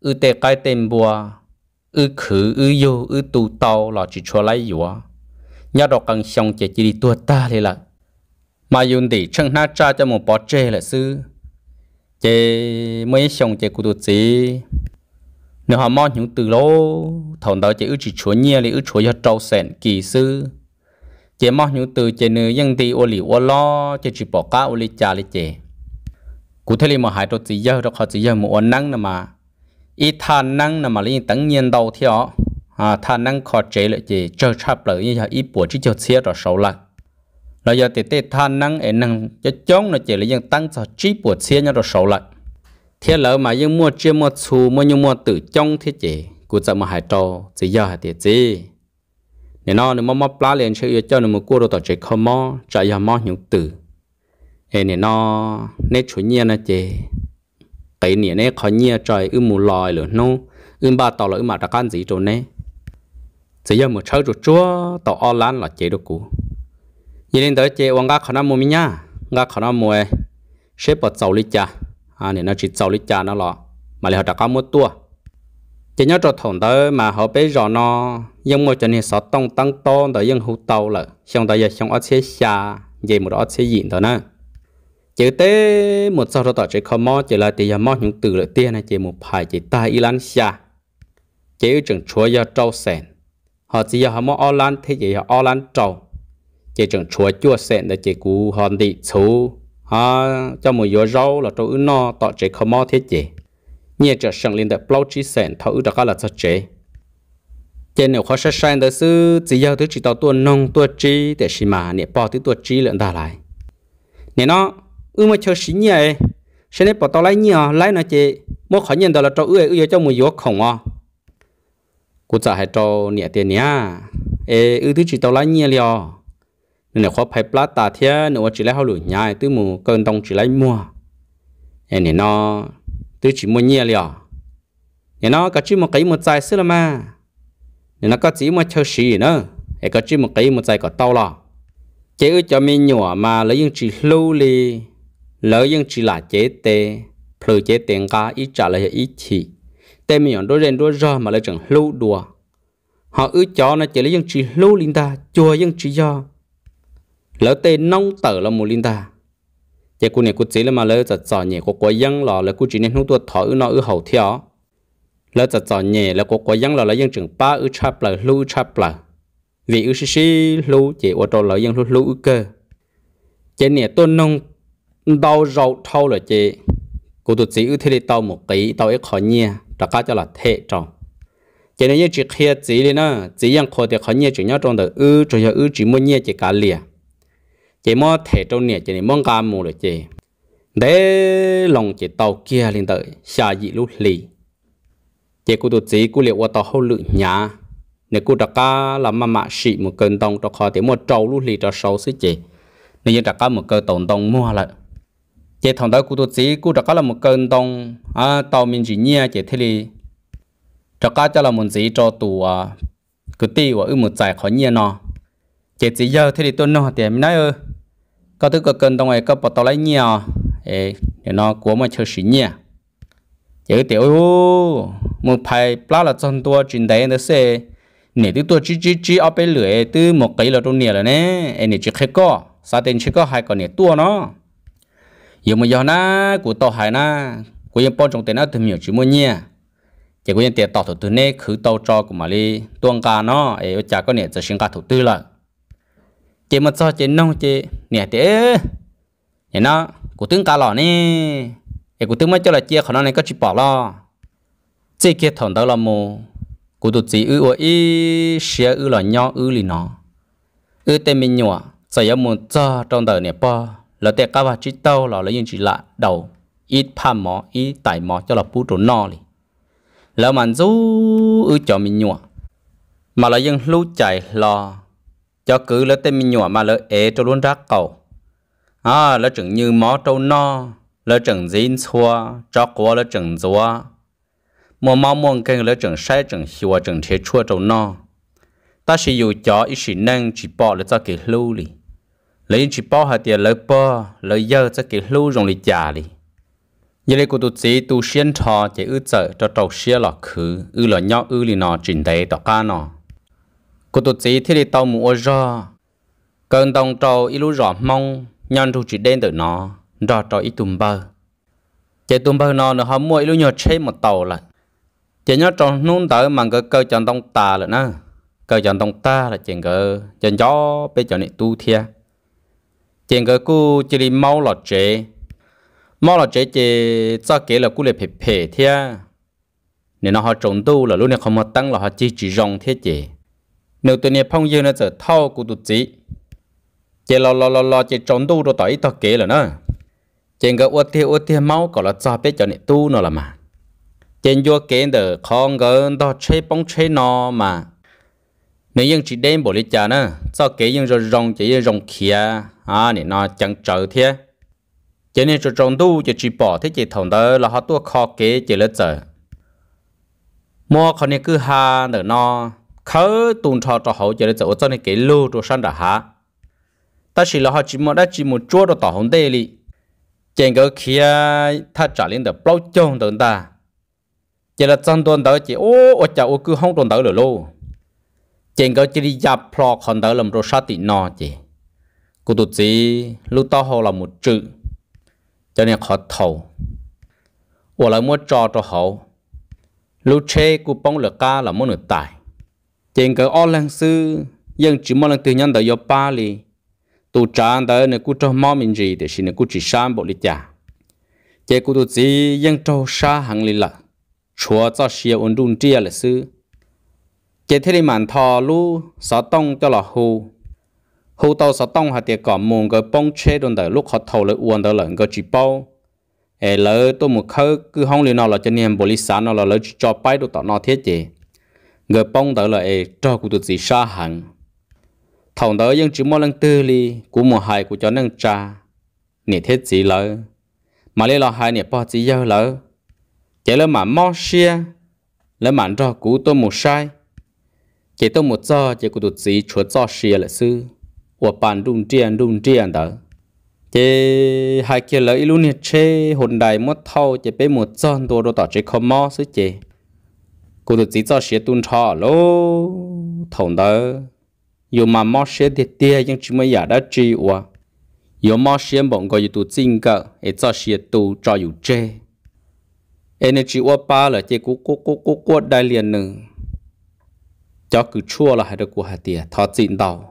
ư tê cái tên bùa ư khử ư yêu ư tu tàu là chỉ cho lấy dùa nhà đọc cần xong chỉ chỉ đi tua ta thì là mà dùng để chân na cha cho một bỏ chê là sư chê mới xong chê của tụt gì nếu họ mong những từ lâu thằng đó chê ư chỉ cho nhia thì ư cho cho trâu sẹn kỳ sư chế mò những từ chế nữ dân thì ô lì ô lo chế chỉ bỏ cá ô lì chả lì chế cụ thể là mà hải trò chỉ giờ rồi họ chỉ giờ một ô năng nè mà ít thà năng nè mà lấy tận nhiên đầu theo à thà năng khó chế lại chế chơi chắp lại như ít bùa chỉ chơi xe rồi sâu lại rồi giờ thì tê thà năng ấy năng cho chống nó chế lấy dân tăng cho chỉ bùa xe nhau rồi sâu lại thế lỡ mà dân mua chế mua xù mua như mua tự chống thế chế cụ sợ mà hải trò chỉ giờ hai tiệt gì nên nó nếu mà mà plá liền chơi yêu cho nên mà cua đồ tao chơi không mò chạy nhà mò nhiều từ nên nó nét chủ nhẹ là chị cái nè nét khó nhẹ trời ư mù lòi lửa nó ư ba tao là ư mà đã can gì rồi nè chỉ giờ một chơi rồi chúa tao online là chị được cú như lên tới chị ông gà khó nam mua mi nhá gà khó nam mua e. xếp bật sầu lịch cha à nên nó chỉ sầu lịch cha nó lọ mà lại họ đã có một tua chỉ nhớ trò thùng tới mà họ bé rõ nó nhưng mà cho nên sợ tông tăng to để dân hữu tàu là xong tới giờ xong ở xe xa gì một đó xe diện đó nè chỉ tế một sau đó tỏ chỉ không mò chỉ là thì giờ mò những từ lợi tiên này chỉ một phải một 排 chỉ tai ilan xa chỉ trường chúa giờ trâu sen họ chỉ giờ họ mò lan thế gì họ lan trâu chỉ trường chúa chúa sen để chỉ cú hòn đi chú à cho một giờ rau là trâu nó tỏ chỉ không mò thế gì nhẹ cho sang lên được bao chi sen thấu cả là sao chế trên nếu khó sát sang đời sư chỉ giao thứ chỉ tao tuôn nông tuôn chi để xí mà nhẹ bỏ thứ tuôn chi lợn ta lại nhẹ nó ư mà chơi xí nhẹ à, sẽ nên bỏ tao lấy nhẹ à, lấy nó chế mua khó nhận đó là cho ư ư cho mùi yếu khổng à cú trả hay cho nhẹ tiền nhá à, ê ư thứ chỉ tao lấy nhẹ liò nên nếu khó phải plát ta thế nếu chỉ lấy hậu lụi nhai tứ mù cần đông chỉ lấy mua em này nó tôi chỉ muốn nhẹ liỏ nhà nó có chỉ một cái một trái xưa là mà nhà nó có chỉ một chơi xì nữa hay có chỉ một cái một trái có tao lò chế ở chỗ mình nhỏ mà lấy những chỉ lưu li lấy những chỉ là chế tê phơi chế tiền cả ít trả lại ít chỉ tê mình nhỏ đôi rèn đôi rò mà lấy chẳng lưu đùa họ ở chỗ nó chỉ lấy những chỉ lưu linh ta chùa những chỉ do lỡ tê nông tử là một linh ta giờ cô này cô chỉ là mà lấy giật giỏ nhẹ của cô dân lò là cô chỉ nên hút tua thở nó ở hậu theo lấy giật giỏ nhẹ là cô cô dân lò là dân trường ba ở chập là lưu chập là vì ở xí lưu chỉ ô tô lấy dân lưu lưu cơ giờ nè tôi nông đau rau thâu là chị cô tôi chỉ ở thế này tao một cái, tao ấy khỏi nhẹ trả cái cho là thế trọng cho nên chỉ khi chỉ lên nó chỉ dân khó thì khó nhẹ chỉ nhau trong đời ở trong giờ ư chỉ muốn nhẹ chỉ cả liền chỉ mò thể trâu nè chỉ mong ca mù được chỉ để lòng chỉ tàu kia lên tới xa dị lúc lì chỉ cô tụt chỉ cô liệu qua tàu hậu lự nhà nếu cô đặc ca là mà mạ xị một cơn tông cho khó thì một trâu lúc lì cho sâu xí chỉ nên như đặc ca một cơn tông tông mua lại chỉ thằng đó cô tụt chỉ cô đặc ca là một cơn tông à tàu mình chỉ nhia chỉ thế đi đặc ca cho là một gì cho tù à cứ tiêu ở một giải khó nhia nó chỉ chỉ giờ thế thì tôi nói thì mình nói ơ có thứ cơ cân tông ấy có bỏ tàu lấy nhiều ấy để nó của mà chơi xí nhỉ chỉ tiểu một phải plá là trong tua chuyển đại nó sẽ nè thứ tua chỉ chỉ chỉ ở bên lưỡi từ một cái là trong nè rồi nè ấy nè chỉ khai co sao tên chỉ có hai con nè tua nó giờ mà giờ na của tàu hải na của yên bao trong tên nó thì nhiều chỉ mua nhỉ chỉ của yên tiền tàu thủ tư nè khử tàu cho của mà đi tuông cá nó ấy cha có nè giờ sinh cá thủ tư là chỉ mà cho chỉ nông chỉ nè thế nè nó cụ tướng ta lọ nè cái cụ tướng mới cho là chia khả năng này có chỉ bỏ lo chỉ cái thằng đó là mù cụ tụt chỉ ư ở ý xe ư là nhau ư lì nó ư tên mình nhỏ sợ yếu muốn cho trong đời này bỏ, là tên cá vào chỉ tàu là lấy những chỉ lạ đầu ít phàm mỏ ít tải mỏ cho là bút trốn no lì là mình rú ư cho mình nhỏ mà là dân lưu chạy lo cho cứ là tên mình nhỏ mà lỡ ế cho luôn rác cầu à lỡ chẳng như mó trâu no lỡ chẳng dính xua cho qua lỡ chẳng dúa mùa mau muôn kênh lỡ chẳng sai chẳng hiu chẳng thế chua trâu no ta chỉ dù chó ít chỉ năng chỉ bỏ lỡ cho kỳ lưu lì lấy chỉ bỏ hạt tiền lỡ bỏ lỡ dơ cho kỳ lưu rồng lì chả lì giờ đây cô tụt sĩ tu xuyên thọ chỉ ư trợ cho trâu xia lọ khứ ư lọ nhau ư lì nọ trình đấy tỏ ca nọ cô tổ sĩ thì đi tàu mù ô rò cơn đồng trâu ít lúa rõ mong nhon thu chỉ đến từ nó rò trâu ít tùm bơ chế tùm bơ nó nó họ mua ít lú nhọt chế một tàu là chế nhọt trò nún tới mà cái cơ chọn tông ta là nè cơ chọn tông ta là chuyện cơ chọn gió bây giờ này tu thia chuyện cơ cu chỉ đi mau lọt chế mau lọt chế chế cho kế là cu lệ phê phê thia nên nó họ trồng tu là lúc này không mà tăng là họ chỉ chỉ rong thế chế nếu tụi này phong dương nó sẽ thâu của tụi chị chị lo lo lo lo chị trốn tu rồi tỏi tao kể là nó chị ngỡ uất thiêu uất thiêu máu còn là cho biết cho nè tu nó là mà chị vô kể đờ con ngỡ đó chơi bóng chơi nó mà nếu nhưng chỉ đem bộ lý cha nữa cho kể nhưng rồi rong chị rong kia à nè nó chẳng trở thế chị nè cho trốn tu chị chỉ bỏ thế chị thòng đó là họ tua kho kế chị lỡ chờ mua con này cứ ha đờ no khớ tụn thọ cho hậu giờ để cho cho nên cái lô cho sang đã hạ ta chỉ là họ chỉ muốn đã chỉ muốn chúa đó tỏ hồng tê li chẳng có kia ta trả lên được bao chồng tận ta chỉ là trong tuần tới chỉ ô ô chả ô cứ không tuần tới được luôn chẳng có chỉ đi dạp plo còn tới làm rồi sát tị nọ chỉ cụ tụt gì lúc tao họ là một chữ cho nên khó thầu ô lại muốn cho cho hậu lúc chê cụ bông lực ca là muốn được tài chèn cái ô lăng sư dân chỉ mong lăng từ nhân tới yo ba li tu trang tới nên cứ cho mò mình gì để xin nè cứ chỉ sang bộ li chả chè cú tu chỉ dân cho sa hàng li là, chúa cho xia ổn đun chia à là sư chè thế đi mạn thò lu sợ tông cho là Hồ, Hồ tàu sợ tông hạt địa cỏ mồm cái bông chế đồn tới lúc họ thầu lại uẩn tới là cái chỉ bao ê lỡ tôi một khơi cứ không liền nó là cho niềm bồ lý sản nó là lỡ cho bay đồ tỏ nó thiết gì người bông tới lại cho cụ tụt gì xa hẳn thằng đó dân chỉ mua lăng tư li của mùa hai của cho nâng trà nè thiết gì lỡ mà lấy lo hai nè bỏ gì yêu lỡ chỉ lỡ mà mò xia lỡ mà cho cụ tôi một sai chỉ tôi một giờ chỉ cụ tụt gì chúa cho xia là sư của bàn đun tiền đun tiền đó chỉ hai kia lỡ ilu nè chê hồn đài mất thâu chỉ bé một giờ đồ đồ tỏ chỉ không mò sư chỉ cô tự chỉ cho xe tuôn trò lô thầu đó dù mà mò xe thì tia nhưng chỉ mới giả đã chi ua dù mò xe bọn gọi dù tụ chính cỡ ấy cho xe tụ cho dù chê energy ba là chê cú cú cú cú đại liền nữ cho cứ chua là hai đứa của hai tia thọ chính đầu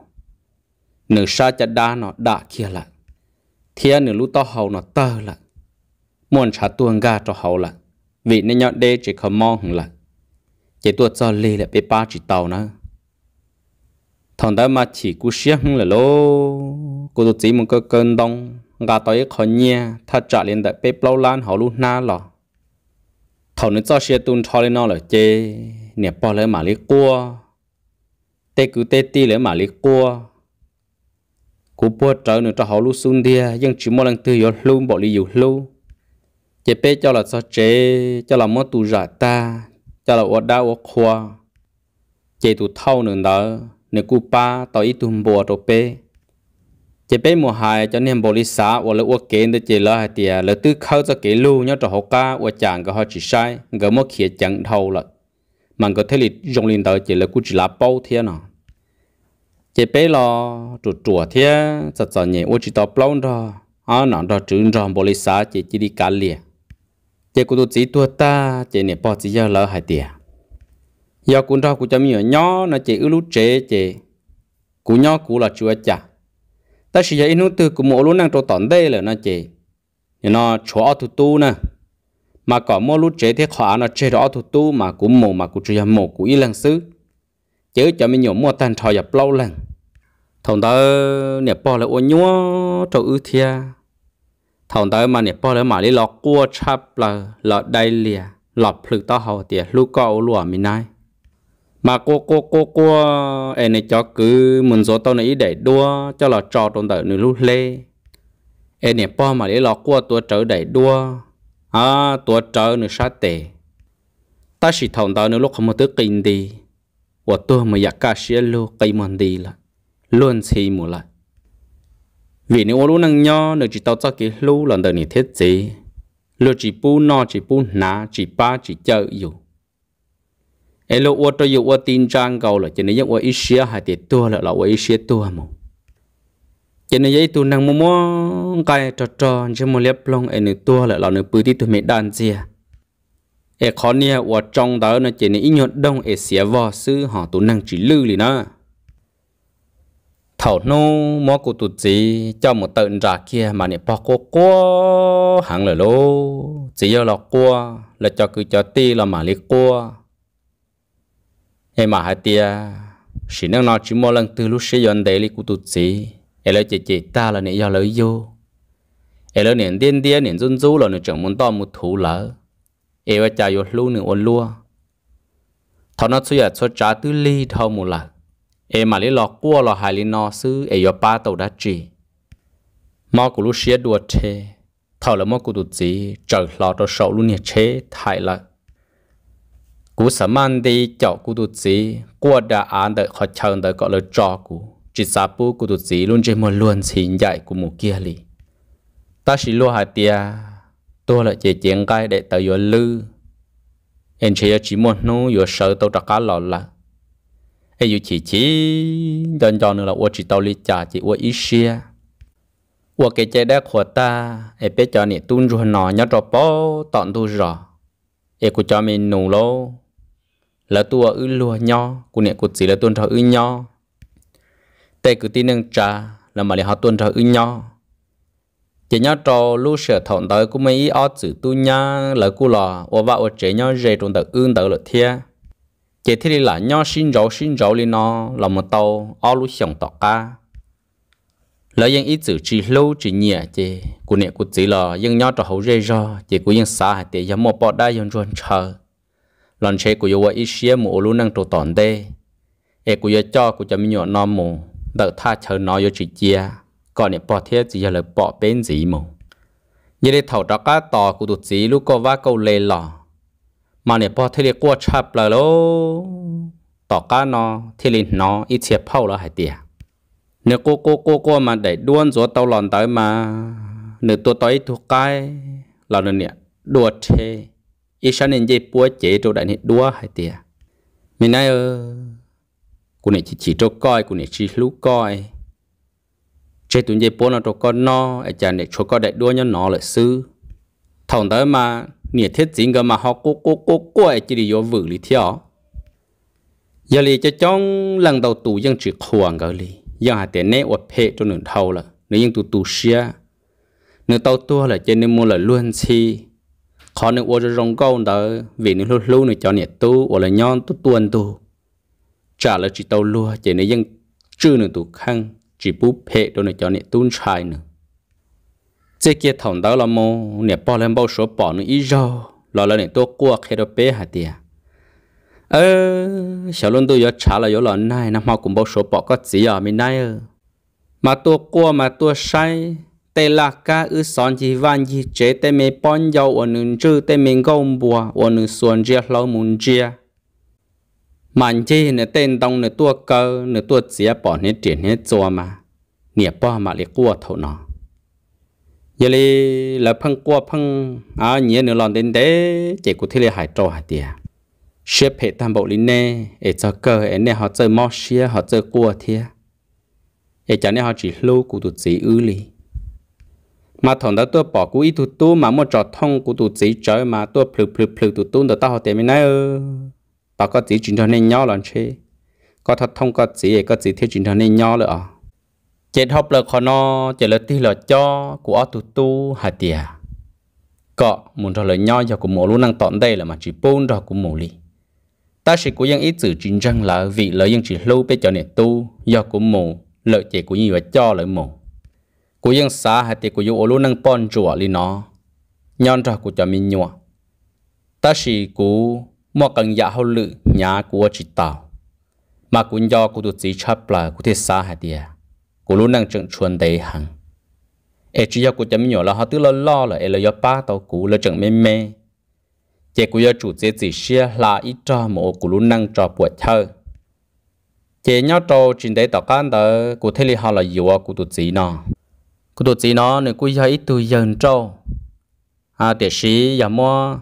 nữ sa chả đa nó đã kia lại thiên nữ lúc to hầu nó tơ lại muốn trả tuôn ga cho hầu lại vì nên nhọn đê chỉ không mong lại chỉ tuột cho lì lại bê ba chỉ tàu nữa thằng đó mà chỉ cú xiếc là lô cú tụt chỉ một cái cơn đông gà tới khó nhia thà trả liền đợi bê bao lan họ luôn na lọ thằng nó cho xe tuôn cho lên nó là chê nẹp bỏ lên mà lấy cua tê cứ tê ti lấy mà lấy cua cú bua trở nữa cho họ luôn xuống đi, nhưng chỉ một lần từ yếu luôn bỏ đi yếu luôn chế bê cho là sao chế cho là mất tu giả ta cho là ở đâu ở khoa chế tụ thâu nửa nở nửa cú ba tao ít tụm bùa đồ bê chế bê mùa hài cho nên bồ lý xã ở lỡ ở kế để chế lỡ hai tiề lỡ tư khâu cho kế lưu nhớ cho họ ca ở chàng cái họ chỉ sai gỡ mất khía chẳng thâu lại mà có thể là dùng linh đạo chế lỡ cú chỉ là bao thế nào chế bê lo trụ trụ thế cho cho nhẹ ở chỉ tao bao đó à nó đó trứng trong bồ lý xã chế chỉ đi cá liền chế tôi chỉ tua ta chế nè bỏ chỉ giờ lỡ hai tiền giờ cũng đâu cũng cho mình nhỏ nó chế ưu lú chế chế cụ nhỏ cụ là chưa chả ta chỉ giờ inu từ cụ mỗi luôn năng trâu tòn đây là nó chế nhưng nó chúa thủ tu nè mà có mỗi lúc chế thì khó nó chế đó thủ tu mà cụ mồ mà cụ chúa mồ cụ ít lần xứ chứ cho mình nhỏ mua tan trò dập lâu lần thằng ta nè bỏ lại ô nhúa trâu ư thia thằng tới mà nè bỏ lỡ mà đi lọ cua chắp là lọ đây lìa lọ phực tao hầu tiệt lúc cậu lùa mình này mà cô cô cô cô em này cho cứ mình số tao này để đua cho là trò tồn tại nửa lúc lê em này bỏ mà đi lọ cua tua trở để đua à tua trở nửa sát tệ ta chỉ thằng tao nửa lúc không tới kinh đi và tôi mà giặc cả xe lô cây mòn đi là luôn xì mù lại vì nếu lú năng nho nếu chỉ tạo cho cái lũ lần đầu này thiết gì lú chỉ bu no chỉ bu ná chỉ ba chỉ chợ yếu. ê lú ô tô yếu ô tin trang cầu là cho nên ô ít xia hai tiệt tua là là ô ít xia tua mà Chỉ nên vậy tu năng mua mua cái trò trò chứ mua lép long ê nữ tua là là nữ bự đi tu mẹ đàn gì ê khó nia ô trong đó chỉ cho nên ít nhột đông ê xia vò sư họ tu năng chỉ lư lì nữa thảo nô mò cụ tụt gì cho một tận ra kia mà nè bỏ cô cô hàng lời lô chỉ do là cô là cho cứ cho ti là mà lấy cô em mà hai tia chỉ năng nói chỉ mua lần từ lúc xây dựng đấy lý cụ tụt gì em lấy chị chị ta là nè do lấy vô em lấy niệm điên điên niệm run rú là nè chẳng muốn to một thủ lỡ em phải chạy vô lú nè ôn lúa thảo nó suy ra cho trả tư ly thâu một lần e mà lý lọ cua lọ hài lý nó sư e yo ba tàu đã chỉ mà cụ lú xế đuôi chê thảo là mà cụ tụt gì trở lọ đồ sầu luôn nhẹ chế thải là cụ sớm ăn đi chọ cụ tụt gì cua đã ăn được họ chờ đợi gọi là cho cụ chỉ sa pu cụ tụt gì luôn chơi một luôn xin dạy của mù kia lì ta chỉ lo hạt tia tôi là chỉ chiến cái để tự yo lư em chỉ chỉ muốn nu yo sợ tàu đã cá lọ là hay dù chỉ chỉ đơn cho nữa là ô chỉ tao lý trả chỉ ô ít xia ô cái chế đá của ta ai biết cho này tuôn rồi nó nhớ cho bó tọn tu rồi ai cũng cho mình nụ lô là tu ở ư lùa nho cũng nè cũng chỉ là tuôn cho ư nho tây cứ tin nâng trà là mà lại họ tuôn cho ư nho chỉ nhớ cho lũ sửa thọn tới cũng mấy ý ở chữ tu nhá là cũng là ô vợ ô chế nhớ dây trong tờ ương tờ lợi thiệt chỉ thế là nhau xin rau xin rau lên nó là một tàu ao lúa xong tọt cá lấy những ít chữ chỉ lâu chỉ nhẹ chỉ cụ nè cụ chỉ là những nhau trò hậu rê ra chỉ cụ những xã hay để giống một bọ đá giống ruộng chờ lần xe cụ yêu ít xía mù lú năng trổ tòn đê e cụ yêu cho cụ cho mình nhỏ non mù đợi tha chờ nó yêu chỉ chia còn nè bọ thế chỉ là bọ bên gì mù như thế thầu đó cá tò cụ tụt chỉ lúc có vác câu lề lò mà nè bỏ thế liệt qua chập là lô tỏ cá nó thế liệt nó ít chép phao là hải tiệt nếu cô cô cô cô mà để đuôn rồi tàu lòn tới mà nếu tôi tới thuộc cái là nên nè đua chê ít sáng nên dây búa chế rồi đại nè đua hải tiệt mình nói ơ cô này chỉ chỉ cho coi cô này chỉ lú coi chế tụi dây búa nó cho con nó ai chả nè cho con đại đua nhau nó là sư thằng tới mà mà họ cố cố cố chỉ vô lý theo. 你贴近个嘛好过过过过，这里有物理跳。giờ li cho trong lần đầu tù dân chỉ khoan cái li dân hà tiền nét hoặc phê cho nửa thâu là nếu dân tù tù xia nửa tàu tua là trên nên mua là luôn chi khó nửa ô cho rong câu đó vì nửa lúc lúc nửa cho nè tu hoặc là nhon tu tuần tu trả lời chỉ tàu lúa trên nên dân chưa nửa tù khăn chỉ bút phê cho nửa cho nè tuôn trai nữa chế kia thằng đó là mô nè bỏ lên bao số bỏ nó ít rồi, lo là nè tôi qua khi đó bé hạt tiền ơ sao luôn tôi giờ trả lại giờ là nay năm họ cũng bao số bỏ có gì ở mình nay mà tôi qua mà tôi sai tê là ca ư son gì vàng gì chế tê mê bón dầu ở nương chư tê mình gom bùa ở nương xuân chia lâu muốn chia màn chi nè tên đông nè tua cơ nè tua chia bỏ nè triển nè chua mà nè bỏ mà lại qua thầu nó giờ li là phăng qua phăng à nhớ nữa lần đến đấy chỉ có thể là hải trò hải tiề xếp hết tam bộ linh nè để cho cơ hệ nè họ chơi mò xia họ chơi cua thia để cho nè họ chỉ lưu cụ tụt chỉ ư li mà thằng đó tôi bỏ cú ít tụt tu mà mua trò thông cụ tụt chỉ chơi mà tôi plu plu plu tụt tu được tao học tiền mình nè tao có chỉ chuyển cho nên nhau lần chơi có thằng thông có chỉ có chỉ theo chuyển cho nên nhau nữa à? Chết học là khó nó chỉ là tí là cho của ở tu tu hạt tiề. có muốn cho lời nhoi cho của mổ luôn năng tọn đây là mà chỉ bôn cho của mổ li. Ta chỉ của những ý chữ chính rằng là vì lợi dân chỉ lâu bây cho nè tu do của mổ lợi chỉ của như và cho lợi mổ. Của những xa hạt tiề của yêu luôn năng pon chùa li nó. Nhon cho của cho mình nhua. Ta chỉ của mò cần dạ hậu lự nhà của chị tao mà cũng do của tụi chỉ chấp là của thế xa hạt tiề cô luôn năng chừng chuẩn đầy hàng ê chỉ cho cô chấm nhỏ là họ tự lo lo là ê là do ba tàu cũ là chừng mê mê chế cô yêu chủ dễ chỉ xia là ít cho một cô luôn năng cho buổi thơ chế nhau trâu trên đấy tàu can đó cô thấy họ là yêu cô tụt gì nó cô tụt gì nó nên cô yêu ít tuổi dần trâu à để xí giờ mua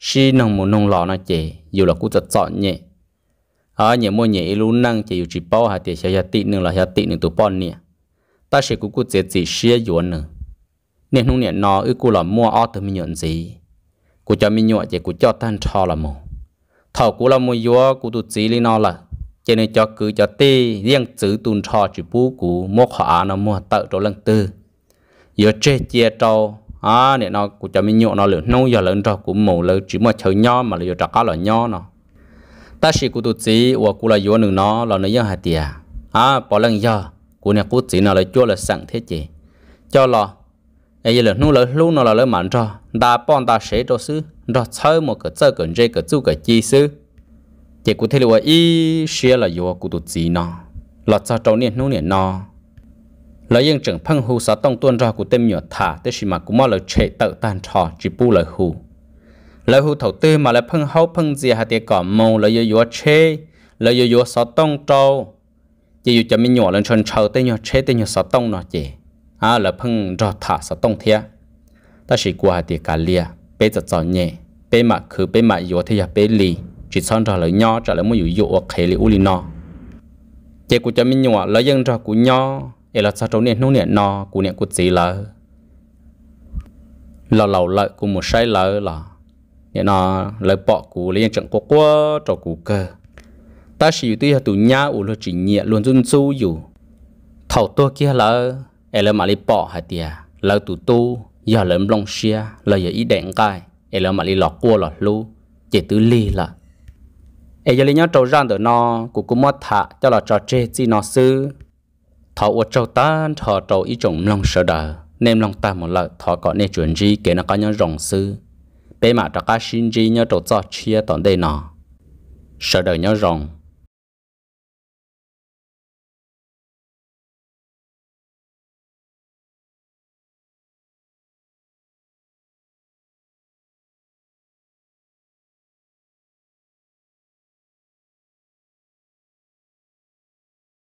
xí nông một nông lò nó chế dù là cô chọn chọn nhẹ à nhẹ mua nhẹ luôn năng chế dù chỉ bao hạt để xia hạt tị nữa là hạt tị nữa tụi bọn nhẹ ta sẽ cũng có chế gì xia yuan nữa nên hôm nay nó ư cô là mua ở từ mình nhận gì cô cho mình nhọ chỉ cô cho tan cho là mù thảo cô là mua yuan cô tụt gì lên nó là cho nên cho cứ cho tê riêng chữ tuần cho chỉ bú cô mua họ nó mua tự cho lần tư giờ chế chia cho à nên nó cô cho mình nhọ nó lửa nấu giờ lớn cho cô mù lửa chỉ mua chơi nho mà lửa cho cá là nho nó ta chỉ cô tụt gì và cô là yuan nữa nó là nó giờ hạt tiền à bỏ lần giờ của nhà cút gì nào là chua là sẵn thế chị cho lò ấy là nu là lu nó là lỡ mặn cho đa bọn đa sẽ cho sư cho chơi một cái chơi cái dây cái chú cái chi sư chị cụ thể là y sẽ là do cụ tụt gì nó là cho trong niên nu niên nó là những trường phân hữu sao tông tuân ra của tên nhỏ thả thế mà cũng mà là chạy tự tàn trò chỉ bu là hù là hù thầu tư mà là phân hữu phân gì hạt tiệt cỏ màu là do yếu chế là do yếu sao tông trâu chỉ dù cho mình nhỏ lên chân trâu tới nhỏ chế tới nhỏ sáu tông nó chỉ à là phăng rõ thả sáu tông thế ta chỉ qua thì cả lia bé giật giật nhẹ bé mà cứ bé mà yếu thì bé lì chỉ son rõ lời nhỏ trả lời muốn yếu yếu khế lì u lì nó chỉ của cho mình nhỏ là dân rõ của nhỏ ấy là sao trâu nè nô nè nó của nè của gì là là lâu lợi của một sai lợi là nè nó lợi bọ của lấy chẳng có quá trâu của cơ ta chỉ sử dụng tụi nhà u lo chỉ nhẹ luôn dân su dù thầu to kia là em là mà đi bỏ hạt tiền là tụi tu giờ là long xia là giờ ý đèn cài em là mà đi lọt cua lọt lu chỉ tứ ly là em giờ lấy nhau trâu răng từ nó cũng cũng mất thà cho là trò chơi gì nó sư thầu ở trâu ta thầu trâu ý trồng long sờ đờ nên long ta một lợi thọ có nên chuyện gì kể nó có nhớ rồng sư bề mặt cho cá xin gì nhau trâu cho chia toàn đây nó sờ đờ nhau rồng